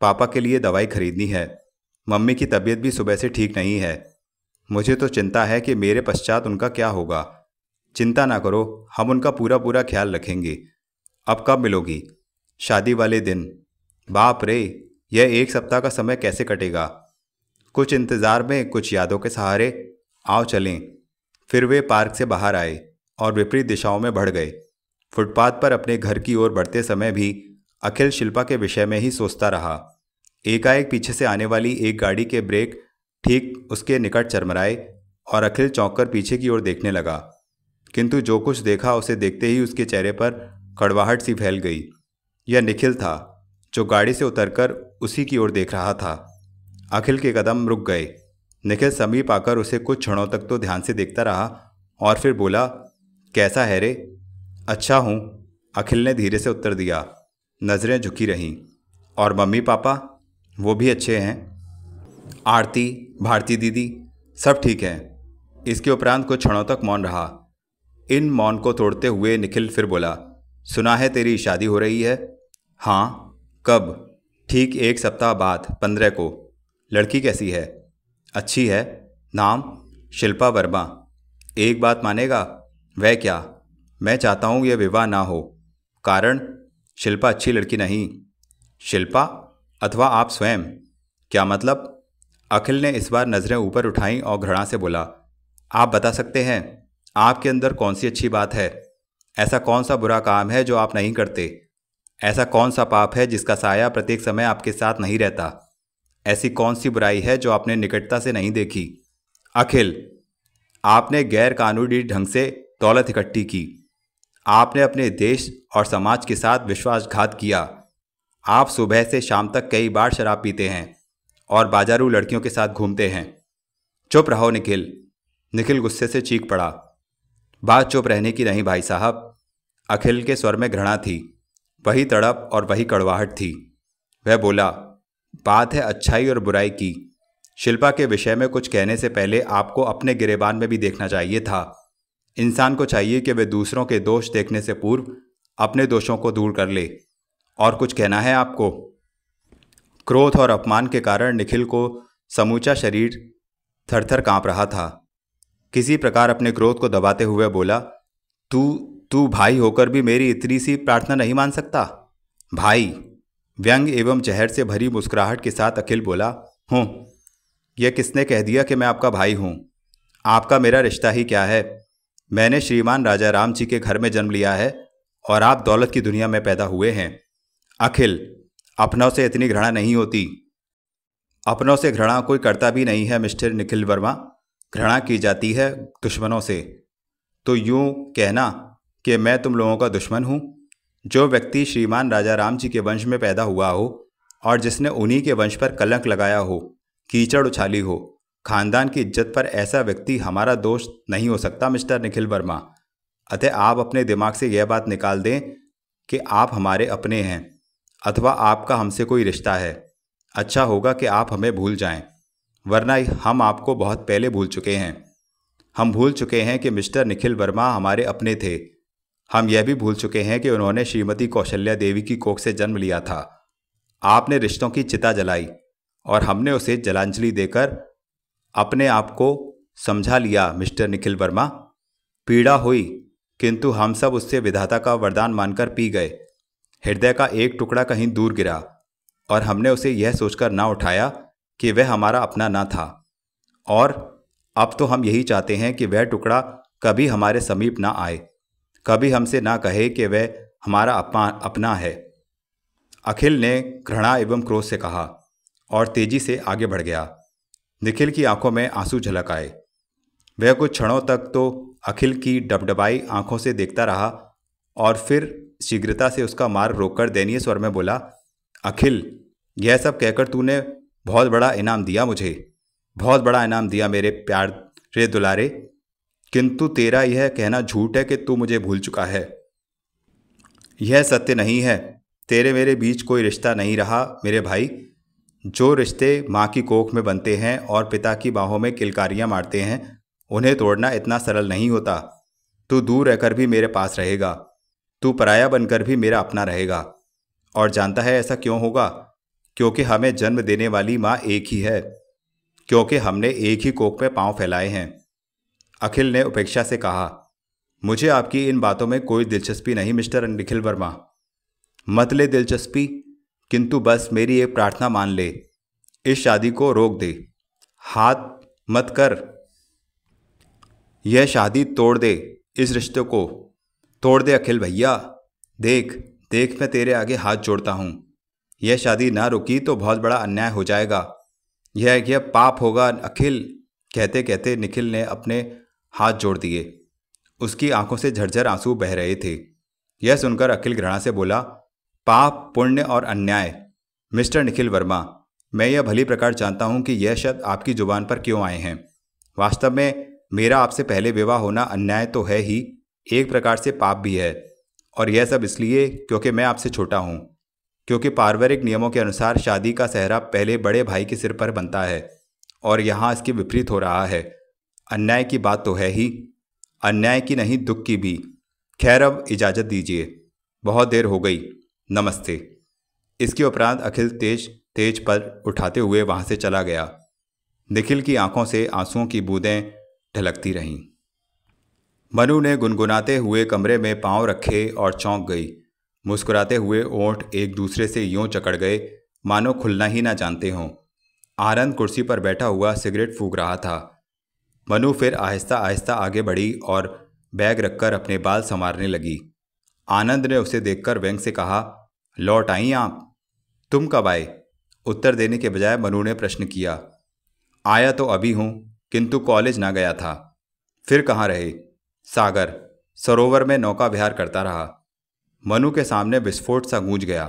पापा के लिए दवाई खरीदनी है मम्मी की तबीयत भी सुबह से ठीक नहीं है मुझे तो चिंता है कि मेरे पश्चात उनका क्या होगा चिंता ना करो हम उनका पूरा पूरा ख्याल रखेंगे अब कब मिलोगी शादी वाले दिन बाप रे यह एक सप्ताह का समय कैसे कटेगा कुछ इंतज़ार में कुछ यादों के सहारे आओ चलें फिर वे पार्क से बाहर आए और विपरीत दिशाओं में बढ़ गए फुटपाथ पर अपने घर की ओर बढ़ते समय भी अखिल शिल्पा के विषय में ही सोचता रहा एकाएक पीछे से आने वाली एक गाड़ी के ब्रेक ठीक उसके निकट चरमराए और अखिल चौंक कर पीछे की ओर देखने लगा किंतु जो कुछ देखा उसे देखते ही उसके चेहरे पर कड़वाहट सी फैल गई यह निखिल था जो गाड़ी से उतरकर उसी की ओर देख रहा था अखिल के कदम रुक गए निखिल समीप आकर उसे कुछ क्षणों तक तो ध्यान से देखता रहा और फिर बोला कैसा है रे अच्छा हूँ अखिल ने धीरे से उत्तर दिया नज़रें झुकी रहीं और मम्मी पापा वो भी अच्छे हैं आरती भारती दीदी सब ठीक हैं इसके उपरांत कुछ क्षणों तक मौन रहा इन मौन को तोड़ते हुए निखिल फिर बोला सुना है तेरी शादी हो रही है हाँ कब ठीक एक सप्ताह बाद पंद्रह को लड़की कैसी है अच्छी है नाम शिल्पा वर्मा एक बात मानेगा वह क्या मैं चाहता हूँ यह विवाह ना हो कारण शिल्पा अच्छी लड़की नहीं शिल्पा अथवा आप स्वयं क्या मतलब अखिल ने इस बार नज़रें ऊपर उठाईं और घृणा से बोला आप बता सकते हैं आपके अंदर कौन सी अच्छी बात है ऐसा कौन सा बुरा काम है जो आप नहीं करते ऐसा कौन सा पाप है जिसका साया प्रत्येक समय आपके साथ नहीं रहता ऐसी कौन सी बुराई है जो आपने निकटता से नहीं देखी अखिल आपने गैर कानूनी ढंग से दौलत इकट्ठी की आपने अपने देश और समाज के साथ विश्वासघात किया आप सुबह से शाम तक कई बार शराब पीते हैं और बाजारू लड़कियों के साथ घूमते हैं चुप रहो निखिल निखिल गुस्से से चीख पड़ा बात चुप रहने की नहीं भाई साहब अखिल के स्वर में घृणा थी वही तड़प और वही कड़वाहट थी वह बोला बात है अच्छाई और बुराई की शिल्पा के विषय में कुछ कहने से पहले आपको अपने गिरेबान में भी देखना चाहिए था इंसान को चाहिए कि वे दूसरों के दोष देखने से पूर्व अपने दोषों को दूर कर ले और कुछ कहना है आपको क्रोध और अपमान के कारण निखिल को समूचा शरीर थरथर कांप रहा था किसी प्रकार अपने क्रोध को दबाते हुए बोला तू तू भाई होकर भी मेरी इतनी सी प्रार्थना नहीं मान सकता भाई व्यंग एवं जहर से भरी मुस्कुराहट के साथ अखिल बोला हूँ यह किसने कह दिया कि मैं आपका भाई हूँ आपका मेरा रिश्ता ही क्या है मैंने श्रीमान राजा राम जी के घर में जन्म लिया है और आप दौलत की दुनिया में पैदा हुए हैं अखिल अपनों से इतनी घृणा नहीं होती अपनों से घृणा कोई करता भी नहीं है मिस्टर निखिल वर्मा घृणा की जाती है दुश्मनों से तो यूँ कहना कि मैं तुम लोगों का दुश्मन हूँ जो व्यक्ति श्रीमान राजा राम जी के वंश में पैदा हुआ हो और जिसने उन्हीं के वंश पर कलंक लगाया हो कीचड़ उछाली हो खानदान की इज्जत पर ऐसा व्यक्ति हमारा दोस्त नहीं हो सकता मिस्टर निखिल वर्मा अतः आप अपने दिमाग से यह बात निकाल दें कि आप हमारे अपने हैं अथवा आपका हमसे कोई रिश्ता है अच्छा होगा कि आप हमें भूल जाएं वरना हम आपको बहुत पहले भूल चुके हैं हम भूल चुके हैं कि मिस्टर निखिल वर्मा हमारे अपने थे हम यह भी भूल चुके हैं कि उन्होंने श्रीमती कौशल्या देवी की कोख से जन्म लिया था आपने रिश्तों की चिता जलाई और हमने उसे जलांजलि देकर अपने आप को समझा लिया मिस्टर निखिल वर्मा पीड़ा हुई किंतु हम सब उससे विधाता का वरदान मानकर पी गए हृदय का एक टुकड़ा कहीं दूर गिरा और हमने उसे यह सोचकर ना उठाया कि वह हमारा अपना ना था और अब तो हम यही चाहते हैं कि वह टुकड़ा कभी हमारे समीप ना आए कभी हमसे ना कहे कि वह हमारा अपना अपना है अखिल ने घृणा एवं क्रोध से कहा और तेजी से आगे बढ़ गया निखिल की आंखों में आंसू झलक आए वह कुछ क्षणों तक तो अखिल की डबडबाई आंखों से देखता रहा और फिर शीघ्रता से उसका मार्ग रोककर दयनीय स्वर में बोला अखिल यह सब कहकर तूने बहुत बड़ा इनाम दिया मुझे बहुत बड़ा इनाम दिया मेरे प्यार रे दुलारे किंतु तेरा यह कहना झूठ है कि तू मुझे भूल चुका है यह सत्य नहीं है तेरे मेरे बीच कोई रिश्ता नहीं रहा मेरे भाई जो रिश्ते माँ की कोख में बनते हैं और पिता की बाहों में किलकारियाँ मारते हैं उन्हें तोड़ना इतना सरल नहीं होता तू दूर रहकर भी मेरे पास रहेगा तू पराया बनकर भी मेरा अपना रहेगा और जानता है ऐसा क्यों होगा क्योंकि हमें जन्म देने वाली माँ एक ही है क्योंकि हमने एक ही कोख में पांव फैलाए हैं अखिल ने उपेक्षा से कहा मुझे आपकी इन बातों में कोई दिलचस्पी नहीं मिस्टर निखिल वर्मा मत ले दिलचस्पी किंतु बस मेरी एक प्रार्थना मान ले इस शादी को रोक दे हाथ मत कर यह शादी तोड़ दे इस रिश्ते को तोड़ दे अखिल भैया देख देख मैं तेरे आगे हाथ जोड़ता हूँ यह शादी ना रुकी तो बहुत बड़ा अन्याय हो जाएगा यह यह पाप होगा अखिल कहते कहते निखिल ने अपने हाथ जोड़ दिए उसकी आंखों से झरझर आंसू बह रहे थे यह सुनकर अखिल घृणा से बोला पाप पुण्य और अन्याय मिस्टर निखिल वर्मा मैं यह भली प्रकार जानता हूँ कि यह शब्द आपकी ज़ुबान पर क्यों आए हैं वास्तव में मेरा आपसे पहले विवाह होना अन्याय तो है ही एक प्रकार से पाप भी है और यह सब इसलिए क्योंकि मैं आपसे छोटा हूँ क्योंकि पारिवारिक नियमों के अनुसार शादी का सहरा पहले बड़े भाई के सिर पर बनता है और यहाँ इसके विपरीत हो रहा है अन्याय की बात तो है ही अन्याय की नहीं दुख की भी खैर अब इजाज़त दीजिए बहुत देर हो गई नमस्ते इसके उपरांत अखिल तेज तेज पर उठाते हुए वहाँ से चला गया निखिल की आंखों से आंसुओं की बूंदें ढलकती रहीं मनु ने गुनगुनाते हुए कमरे में पांव रखे और चौंक गई मुस्कुराते हुए ओंठ एक दूसरे से यूं चकड़ गए मानो खुलना ही ना जानते हों आनंद कुर्सी पर बैठा हुआ सिगरेट फूक रहा था मनु फिर आहिस्ता आहिस्ता आगे बढ़ी और बैग रखकर अपने बाल संवारने लगी आनंद ने उसे देखकर व्यंग से कहा लौट आई आप तुम कब आए उत्तर देने के बजाय मनु ने प्रश्न किया आया तो अभी हूँ किंतु कॉलेज ना गया था फिर कहाँ रहे सागर सरोवर में नौका विहार करता रहा मनु के सामने विस्फोट सा गूंज गया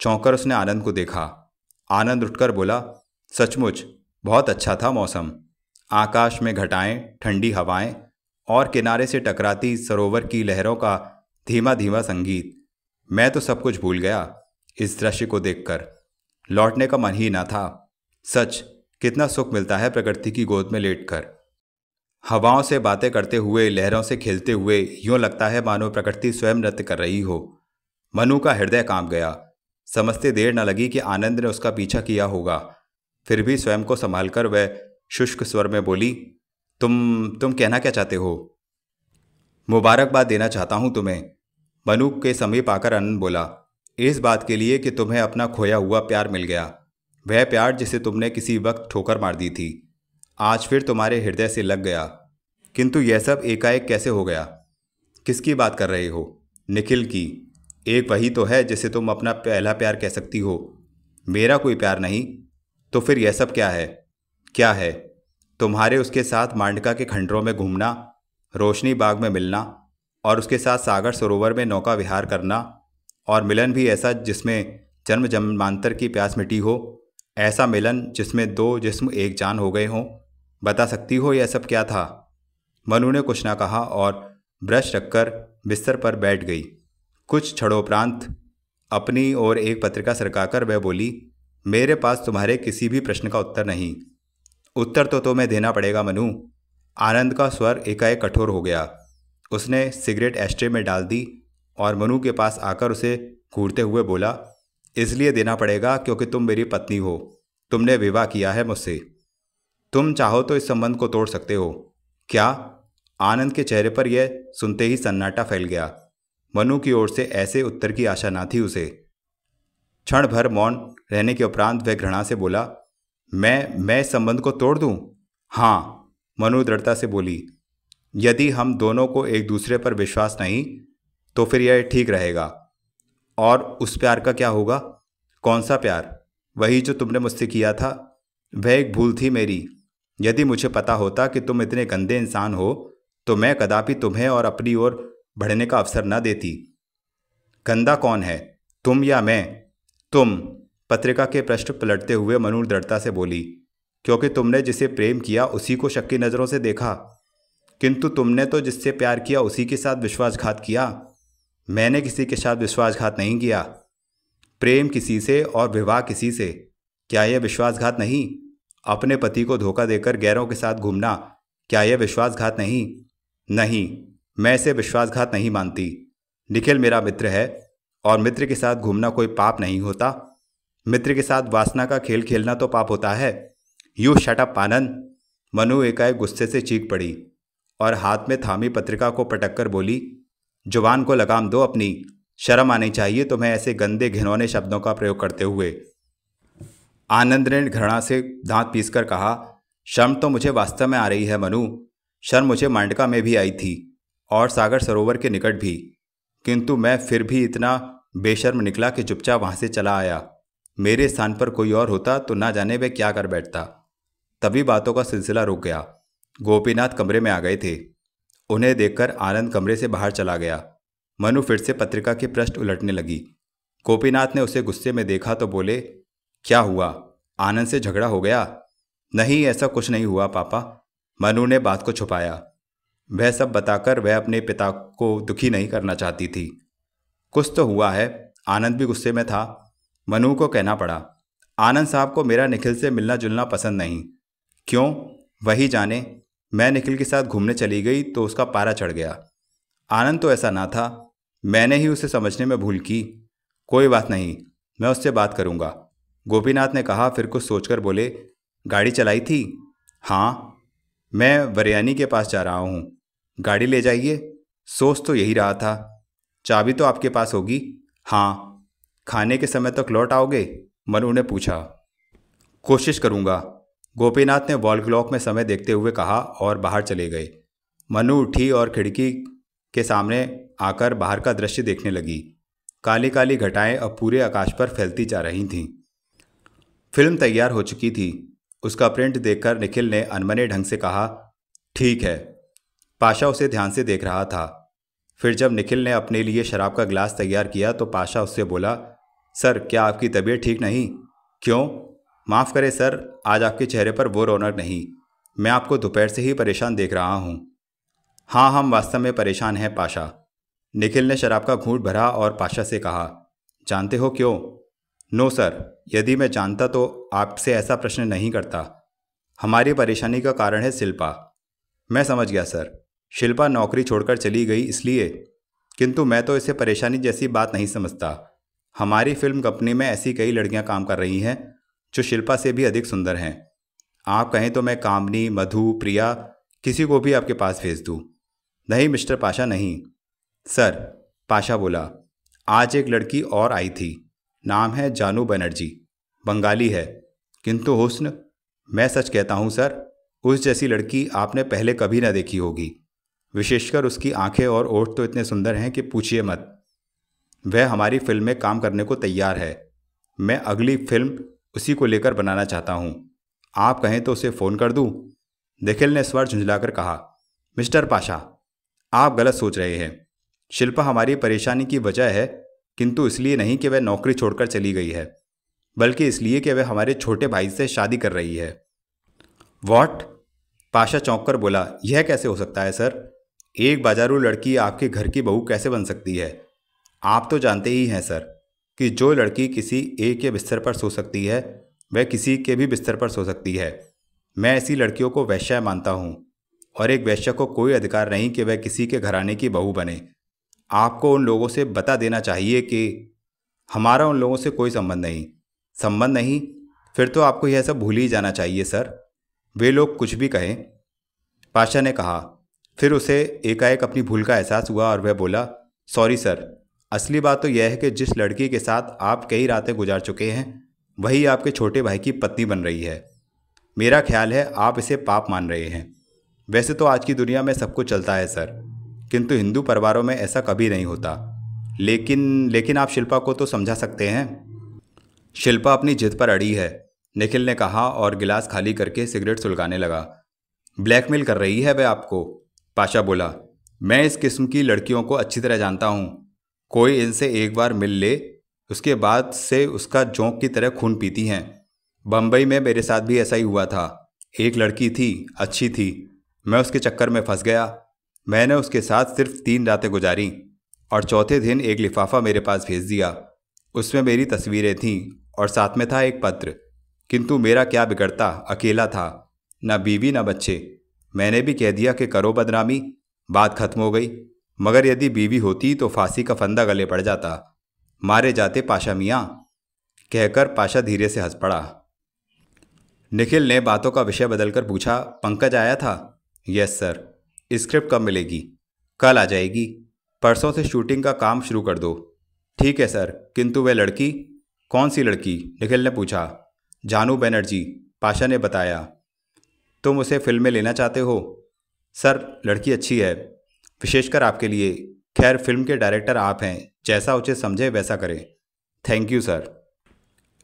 चौंकर उसने आनंद को देखा आनंद उठकर बोला सचमुच बहुत अच्छा था मौसम आकाश में घटाएं ठंडी हवाएं और किनारे से टकराती सरोवर की लहरों का धीमा धीमा संगीत मैं तो सब कुछ भूल गया इस दृश्य को देखकर लौटने का मन ही ना था सच कितना सुख मिलता है प्रकृति की गोद में लेटकर हवाओं से बातें करते हुए लहरों से खेलते हुए यूं लगता है मानो प्रकृति स्वयं नृत्य कर रही हो मनु का हृदय कांप गया समझते देर न लगी कि आनंद ने उसका पीछा किया होगा फिर भी स्वयं को संभाल कर वह शुष्क स्वर में बोली तुम तुम कहना क्या चाहते हो मुबारकबाद देना चाहता हूं तुम्हें मनु के समीप आकर आनंद बोला इस बात के लिए कि तुम्हें अपना खोया हुआ प्यार मिल गया वह प्यार जिसे तुमने किसी वक्त ठोकर मार दी थी आज फिर तुम्हारे हृदय से लग गया किंतु यह सब एकाएक कैसे हो गया किसकी बात कर रहे हो निखिल की एक वही तो है जिसे तुम अपना पहला प्यार कह सकती हो मेरा कोई प्यार नहीं तो फिर यह सब क्या है क्या है तुम्हारे उसके साथ मांडका के खंडरों में घूमना रोशनी बाग में मिलना और उसके साथ सागर सरोवर में नौका विहार करना और मिलन भी ऐसा जिसमें जन्म जन्मांतर की प्यास मिटी हो ऐसा मिलन जिसमें दो जिस्म एक जान हो गए हों बता सकती हो यह सब क्या था मनु ने कुछ ना कहा और ब्रश रखकर बिस्तर पर बैठ गई कुछ छड़ोपरांत अपनी ओर एक पत्रिका सरकाकर वह बोली मेरे पास तुम्हारे किसी भी प्रश्न का उत्तर नहीं उत्तर तो तुम्हें तो देना पड़ेगा मनु आनंद का स्वर एकाएक कठोर हो गया उसने सिगरेट एस्ट्रे में डाल दी और मनु के पास आकर उसे घूरते हुए बोला इसलिए देना पड़ेगा क्योंकि तुम मेरी पत्नी हो तुमने विवाह किया है मुझसे तुम चाहो तो इस संबंध को तोड़ सकते हो क्या आनंद के चेहरे पर यह सुनते ही सन्नाटा फैल गया मनु की ओर से ऐसे उत्तर की आशा ना थी उसे क्षण भर मौन रहने के उपरांत वह घृणा से बोला मैं मैं इस संबंध को तोड़ दूं? हाँ मनु दृढ़ता से बोली यदि हम दोनों को एक दूसरे पर विश्वास नहीं तो फिर यह ठीक रहेगा और उस प्यार का क्या होगा कौन सा प्यार वही जो तुमने मुझसे किया था वह एक भूल थी मेरी यदि मुझे पता होता कि तुम इतने गंदे इंसान हो तो मैं कदापि तुम्हें और अपनी ओर बढ़ने का अवसर न देती गंदा कौन है तुम या मैं तुम पत्रिका के पृष्ठ पलटते हुए मनु दृढ़ता से बोली क्योंकि तुमने जिसे प्रेम किया उसी को शक्की नज़रों से देखा किंतु तुमने तो जिससे प्यार किया उसी के साथ विश्वासघात किया मैंने किसी के साथ विश्वासघात नहीं किया प्रेम किसी से और विवाह किसी से क्या यह विश्वासघात नहीं अपने पति को धोखा देकर गैरों के साथ घूमना क्या यह विश्वासघात नहीं नहीं मैं इसे विश्वासघात नहीं मानती निखिल मेरा मित्र है और मित्र के साथ घूमना कोई पाप नहीं होता मित्र के साथ वासना का खेल खेलना तो पाप होता है यू अप आनंद मनु एकाएक गुस्से से चीख पड़ी और हाथ में थामी पत्रिका को पटक कर बोली जुबान को लगाम दो अपनी शर्म आनी चाहिए तुम्हें ऐसे गंदे घिनौने शब्दों का प्रयोग करते हुए आनंद ने घृणा से दांत पीसकर कहा शर्म तो मुझे वास्तव में आ रही है मनु शर्म मुझे मांडका में भी आई थी और सागर सरोवर के निकट भी किंतु मैं फिर भी इतना बेशर्म निकला कि चुपचाप वहाँ से चला आया मेरे स्थान पर कोई और होता तो ना जाने वे क्या कर बैठता तभी बातों का सिलसिला रुक गया गोपीनाथ कमरे में आ गए थे उन्हें देखकर आनंद कमरे से बाहर चला गया मनु फिर से पत्रिका के पृष्ठ उलटने लगी गोपीनाथ ने उसे गुस्से में देखा तो बोले क्या हुआ आनंद से झगड़ा हो गया नहीं ऐसा कुछ नहीं हुआ पापा मनु ने बात को छुपाया वह सब बताकर वह अपने पिता को दुखी नहीं करना चाहती थी कुछ तो हुआ है आनंद भी गुस्से में था मनु को कहना पड़ा आनंद साहब को मेरा निखिल से मिलना जुलना पसंद नहीं क्यों वही जाने मैं निखिल के साथ घूमने चली गई तो उसका पारा चढ़ गया आनंद तो ऐसा ना था मैंने ही उसे समझने में भूल की कोई बात नहीं मैं उससे बात करूँगा गोपीनाथ ने कहा फिर कुछ सोचकर बोले गाड़ी चलाई थी हाँ मैं वरियानी के पास जा रहा हूँ गाड़ी ले जाइए सोच तो यही रहा था चाबी तो आपके पास होगी हाँ खाने के समय तक लौट आओगे मनु ने पूछा कोशिश करूँगा गोपीनाथ ने वॉल क्लॉक में समय देखते हुए कहा और बाहर चले गए मनु उठी और खिड़की के सामने आकर बाहर का दृश्य देखने लगी काली काली घटाएं अब पूरे आकाश पर फैलती जा रही थीं फिल्म तैयार हो चुकी थी उसका प्रिंट देखकर निखिल ने अनमने ढंग से कहा ठीक है पाशा उसे ध्यान से देख रहा था फिर जब निखिल ने अपने लिए शराब का गिलास तैयार किया तो पाशा उससे बोला सर क्या आपकी तबीयत ठीक नहीं क्यों माफ़ करें सर आज आपके चेहरे पर वो रौनक नहीं मैं आपको दोपहर से ही परेशान देख रहा हूँ हाँ हम वास्तव में परेशान हैं पाशा निखिल ने शराब का घूट भरा और पाशा से कहा जानते हो क्यों नो सर यदि मैं जानता तो आपसे ऐसा प्रश्न नहीं करता हमारी परेशानी का कारण है शिल्पा मैं समझ गया सर शिल्पा नौकरी छोड़कर चली गई इसलिए किंतु मैं तो इसे परेशानी जैसी बात नहीं समझता हमारी फिल्म कंपनी में ऐसी कई लड़कियां काम कर रही हैं जो शिल्पा से भी अधिक सुंदर हैं आप कहें तो मैं कामनी मधु प्रिया किसी को भी आपके पास भेज दूँ नहीं मिस्टर पाशा नहीं सर पाशा बोला आज एक लड़की और आई थी नाम है जानू बनर्जी बंगाली है किंतु हुस्न मैं सच कहता हूँ सर उस जैसी लड़की आपने पहले कभी ना देखी होगी विशेषकर उसकी आंखें और ओठ तो इतने सुंदर हैं कि पूछिए मत वह हमारी फिल्म में काम करने को तैयार है मैं अगली फिल्म उसी को लेकर बनाना चाहता हूँ आप कहें तो उसे फ़ोन कर दूँ निखिल ने स्वर झुंझलाकर कहा मिस्टर पाशा आप गलत सोच रहे हैं शिल्पा हमारी परेशानी की वजह है किंतु इसलिए नहीं कि वह नौकरी छोड़कर चली गई है बल्कि इसलिए कि वह हमारे छोटे भाई से शादी कर रही है वॉट पाशा चौंक कर बोला यह कैसे हो सकता है सर एक बाजारू लड़की आपके घर की बहू कैसे बन सकती है आप तो जानते ही हैं सर कि जो लड़की किसी एक के बिस्तर पर सो सकती है वह किसी के भी बिस्तर पर सो सकती है मैं ऐसी लड़कियों को वैश्य मानता हूँ और एक वैश्य को कोई अधिकार नहीं कि वह किसी के घराने की बहू बने आपको उन लोगों से बता देना चाहिए कि हमारा उन लोगों से कोई संबंध नहीं संबंध नहीं फिर तो आपको यह सब भूल ही जाना चाहिए सर वे लोग कुछ भी कहें पाशा ने कहा फिर उसे एकाएक अपनी भूल का एहसास हुआ और वह बोला सॉरी सर असली बात तो यह है कि जिस लड़की के साथ आप कई रातें गुजार चुके हैं वही आपके छोटे भाई की पत्नी बन रही है मेरा ख्याल है आप इसे पाप मान रहे हैं वैसे तो आज की दुनिया में सब कुछ चलता है सर किंतु हिंदू परिवारों में ऐसा कभी नहीं होता लेकिन लेकिन आप शिल्पा को तो समझा सकते हैं शिल्पा अपनी जिद पर अड़ी है निखिल ने कहा और गिलास खाली करके सिगरेट सुलगाने लगा ब्लैकमेल कर रही है वह आपको पाशा बोला मैं इस किस्म की लड़कियों को अच्छी तरह जानता हूँ कोई इनसे एक बार मिल ले उसके बाद से उसका जोंक की तरह खून पीती हैं बम्बई में मेरे साथ भी ऐसा ही हुआ था एक लड़की थी अच्छी थी मैं उसके चक्कर में फंस गया मैंने उसके साथ सिर्फ तीन रातें गुजारी और चौथे दिन एक लिफाफा मेरे पास भेज दिया उसमें मेरी तस्वीरें थीं और साथ में था एक पत्र किंतु मेरा क्या बिगड़ता अकेला था न बीवी न बच्चे मैंने भी कह दिया कि करो बदनामी बात खत्म हो गई मगर यदि बीवी होती तो फांसी का फंदा गले पड़ जाता मारे जाते पाशा मियाँ कहकर पाशा धीरे से हंस पड़ा निखिल ने बातों का विषय बदलकर पूछा पंकज आया था यस सर स्क्रिप्ट कब मिलेगी कल आ जाएगी परसों से शूटिंग का काम शुरू कर दो ठीक है सर किंतु वह लड़की कौन सी लड़की निखिल ने पूछा जानू बनर्जी पाशा ने बताया तुम उसे फिल्म में लेना चाहते हो सर लड़की अच्छी है विशेषकर आपके लिए खैर फिल्म के डायरेक्टर आप हैं जैसा उचित समझे वैसा करें थैंक यू सर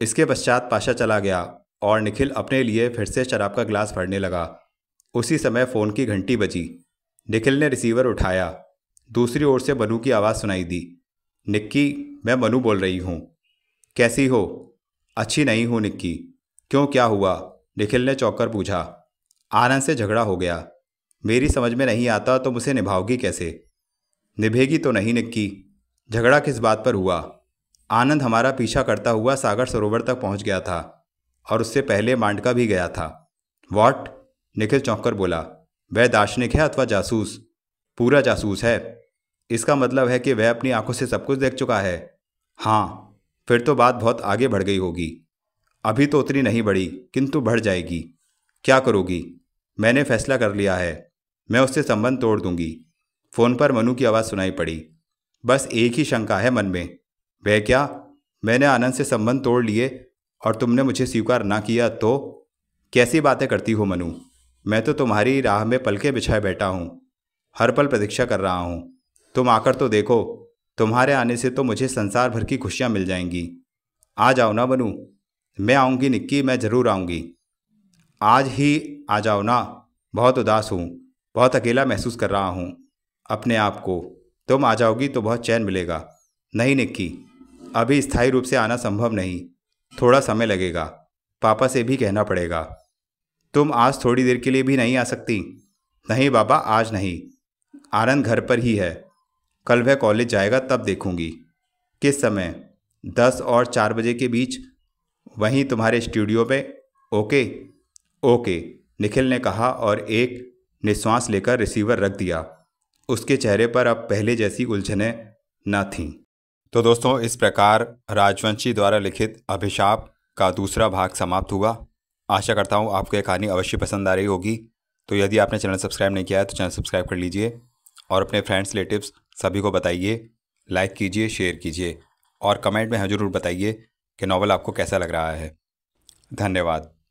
इसके पश्चात पाशा चला गया और निखिल अपने लिए फिर से शराब का ग्लास भरने लगा उसी समय फ़ोन की घंटी बजी निखिल ने रिसीवर उठाया दूसरी ओर से मनु की आवाज़ सुनाई दी निक्की मैं मनु बोल रही हूँ कैसी हो अच्छी नहीं हूँ निक्की क्यों क्या हुआ निखिल ने चौंक पूछा आनंद से झगड़ा हो गया मेरी समझ में नहीं आता तो मुझे निभाओगी कैसे निभेगी तो नहीं निक्की झगड़ा किस बात पर हुआ आनंद हमारा पीछा करता हुआ सागर सरोवर तक पहुंच गया था और उससे पहले मांडका भी गया था वॉट निखिल चौंक बोला वह दार्शनिक है अथवा जासूस पूरा जासूस है इसका मतलब है कि वह अपनी आंखों से सब कुछ देख चुका है हाँ फिर तो बात बहुत आगे बढ़ गई होगी अभी तो उतनी नहीं बढ़ी किंतु बढ़ जाएगी क्या करोगी मैंने फैसला कर लिया है मैं उससे संबंध तोड़ दूंगी फ़ोन पर मनु की आवाज़ सुनाई पड़ी बस एक ही शंका है मन में वह क्या मैंने आनंद से संबंध तोड़ लिए और तुमने मुझे स्वीकार ना किया तो कैसी बातें करती हो मनु मैं तो तुम्हारी राह में पलके बिछाए बैठा हूँ हर पल प्रतीक्षा कर रहा हूँ तुम आकर तो देखो तुम्हारे आने से तो मुझे संसार भर की खुशियाँ मिल जाएंगी आ जाओ ना बनू मैं आऊँगी निक्की मैं ज़रूर आऊँगी आज ही आ जाओ ना बहुत उदास हूँ बहुत अकेला महसूस कर रहा हूँ अपने आप को तुम आ जाओगी तो बहुत चैन मिलेगा नहीं निक्की अभी स्थायी रूप से आना संभव नहीं थोड़ा समय लगेगा पापा से भी कहना पड़ेगा तुम आज थोड़ी देर के लिए भी नहीं आ सकती नहीं बाबा आज नहीं आनंद घर पर ही है कल वह कॉलेज जाएगा तब देखूंगी किस समय दस और चार बजे के बीच वहीं तुम्हारे स्टूडियो में ओके ओके निखिल ने कहा और एक निश्वास लेकर रिसीवर रख दिया उसके चेहरे पर अब पहले जैसी उलझने न थीं तो दोस्तों इस प्रकार राजवंशी द्वारा लिखित अभिशाप का दूसरा भाग समाप्त हुआ आशा करता हूँ आपको यह कहानी अवश्य पसंद आ रही होगी तो यदि आपने चैनल सब्सक्राइब नहीं किया है तो चैनल सब्सक्राइब कर लीजिए और अपने फ्रेंड्स रिलेटिव्स सभी को बताइए लाइक कीजिए शेयर कीजिए और कमेंट में हाँ ज़रूर बताइए कि नावल आपको कैसा लग रहा है धन्यवाद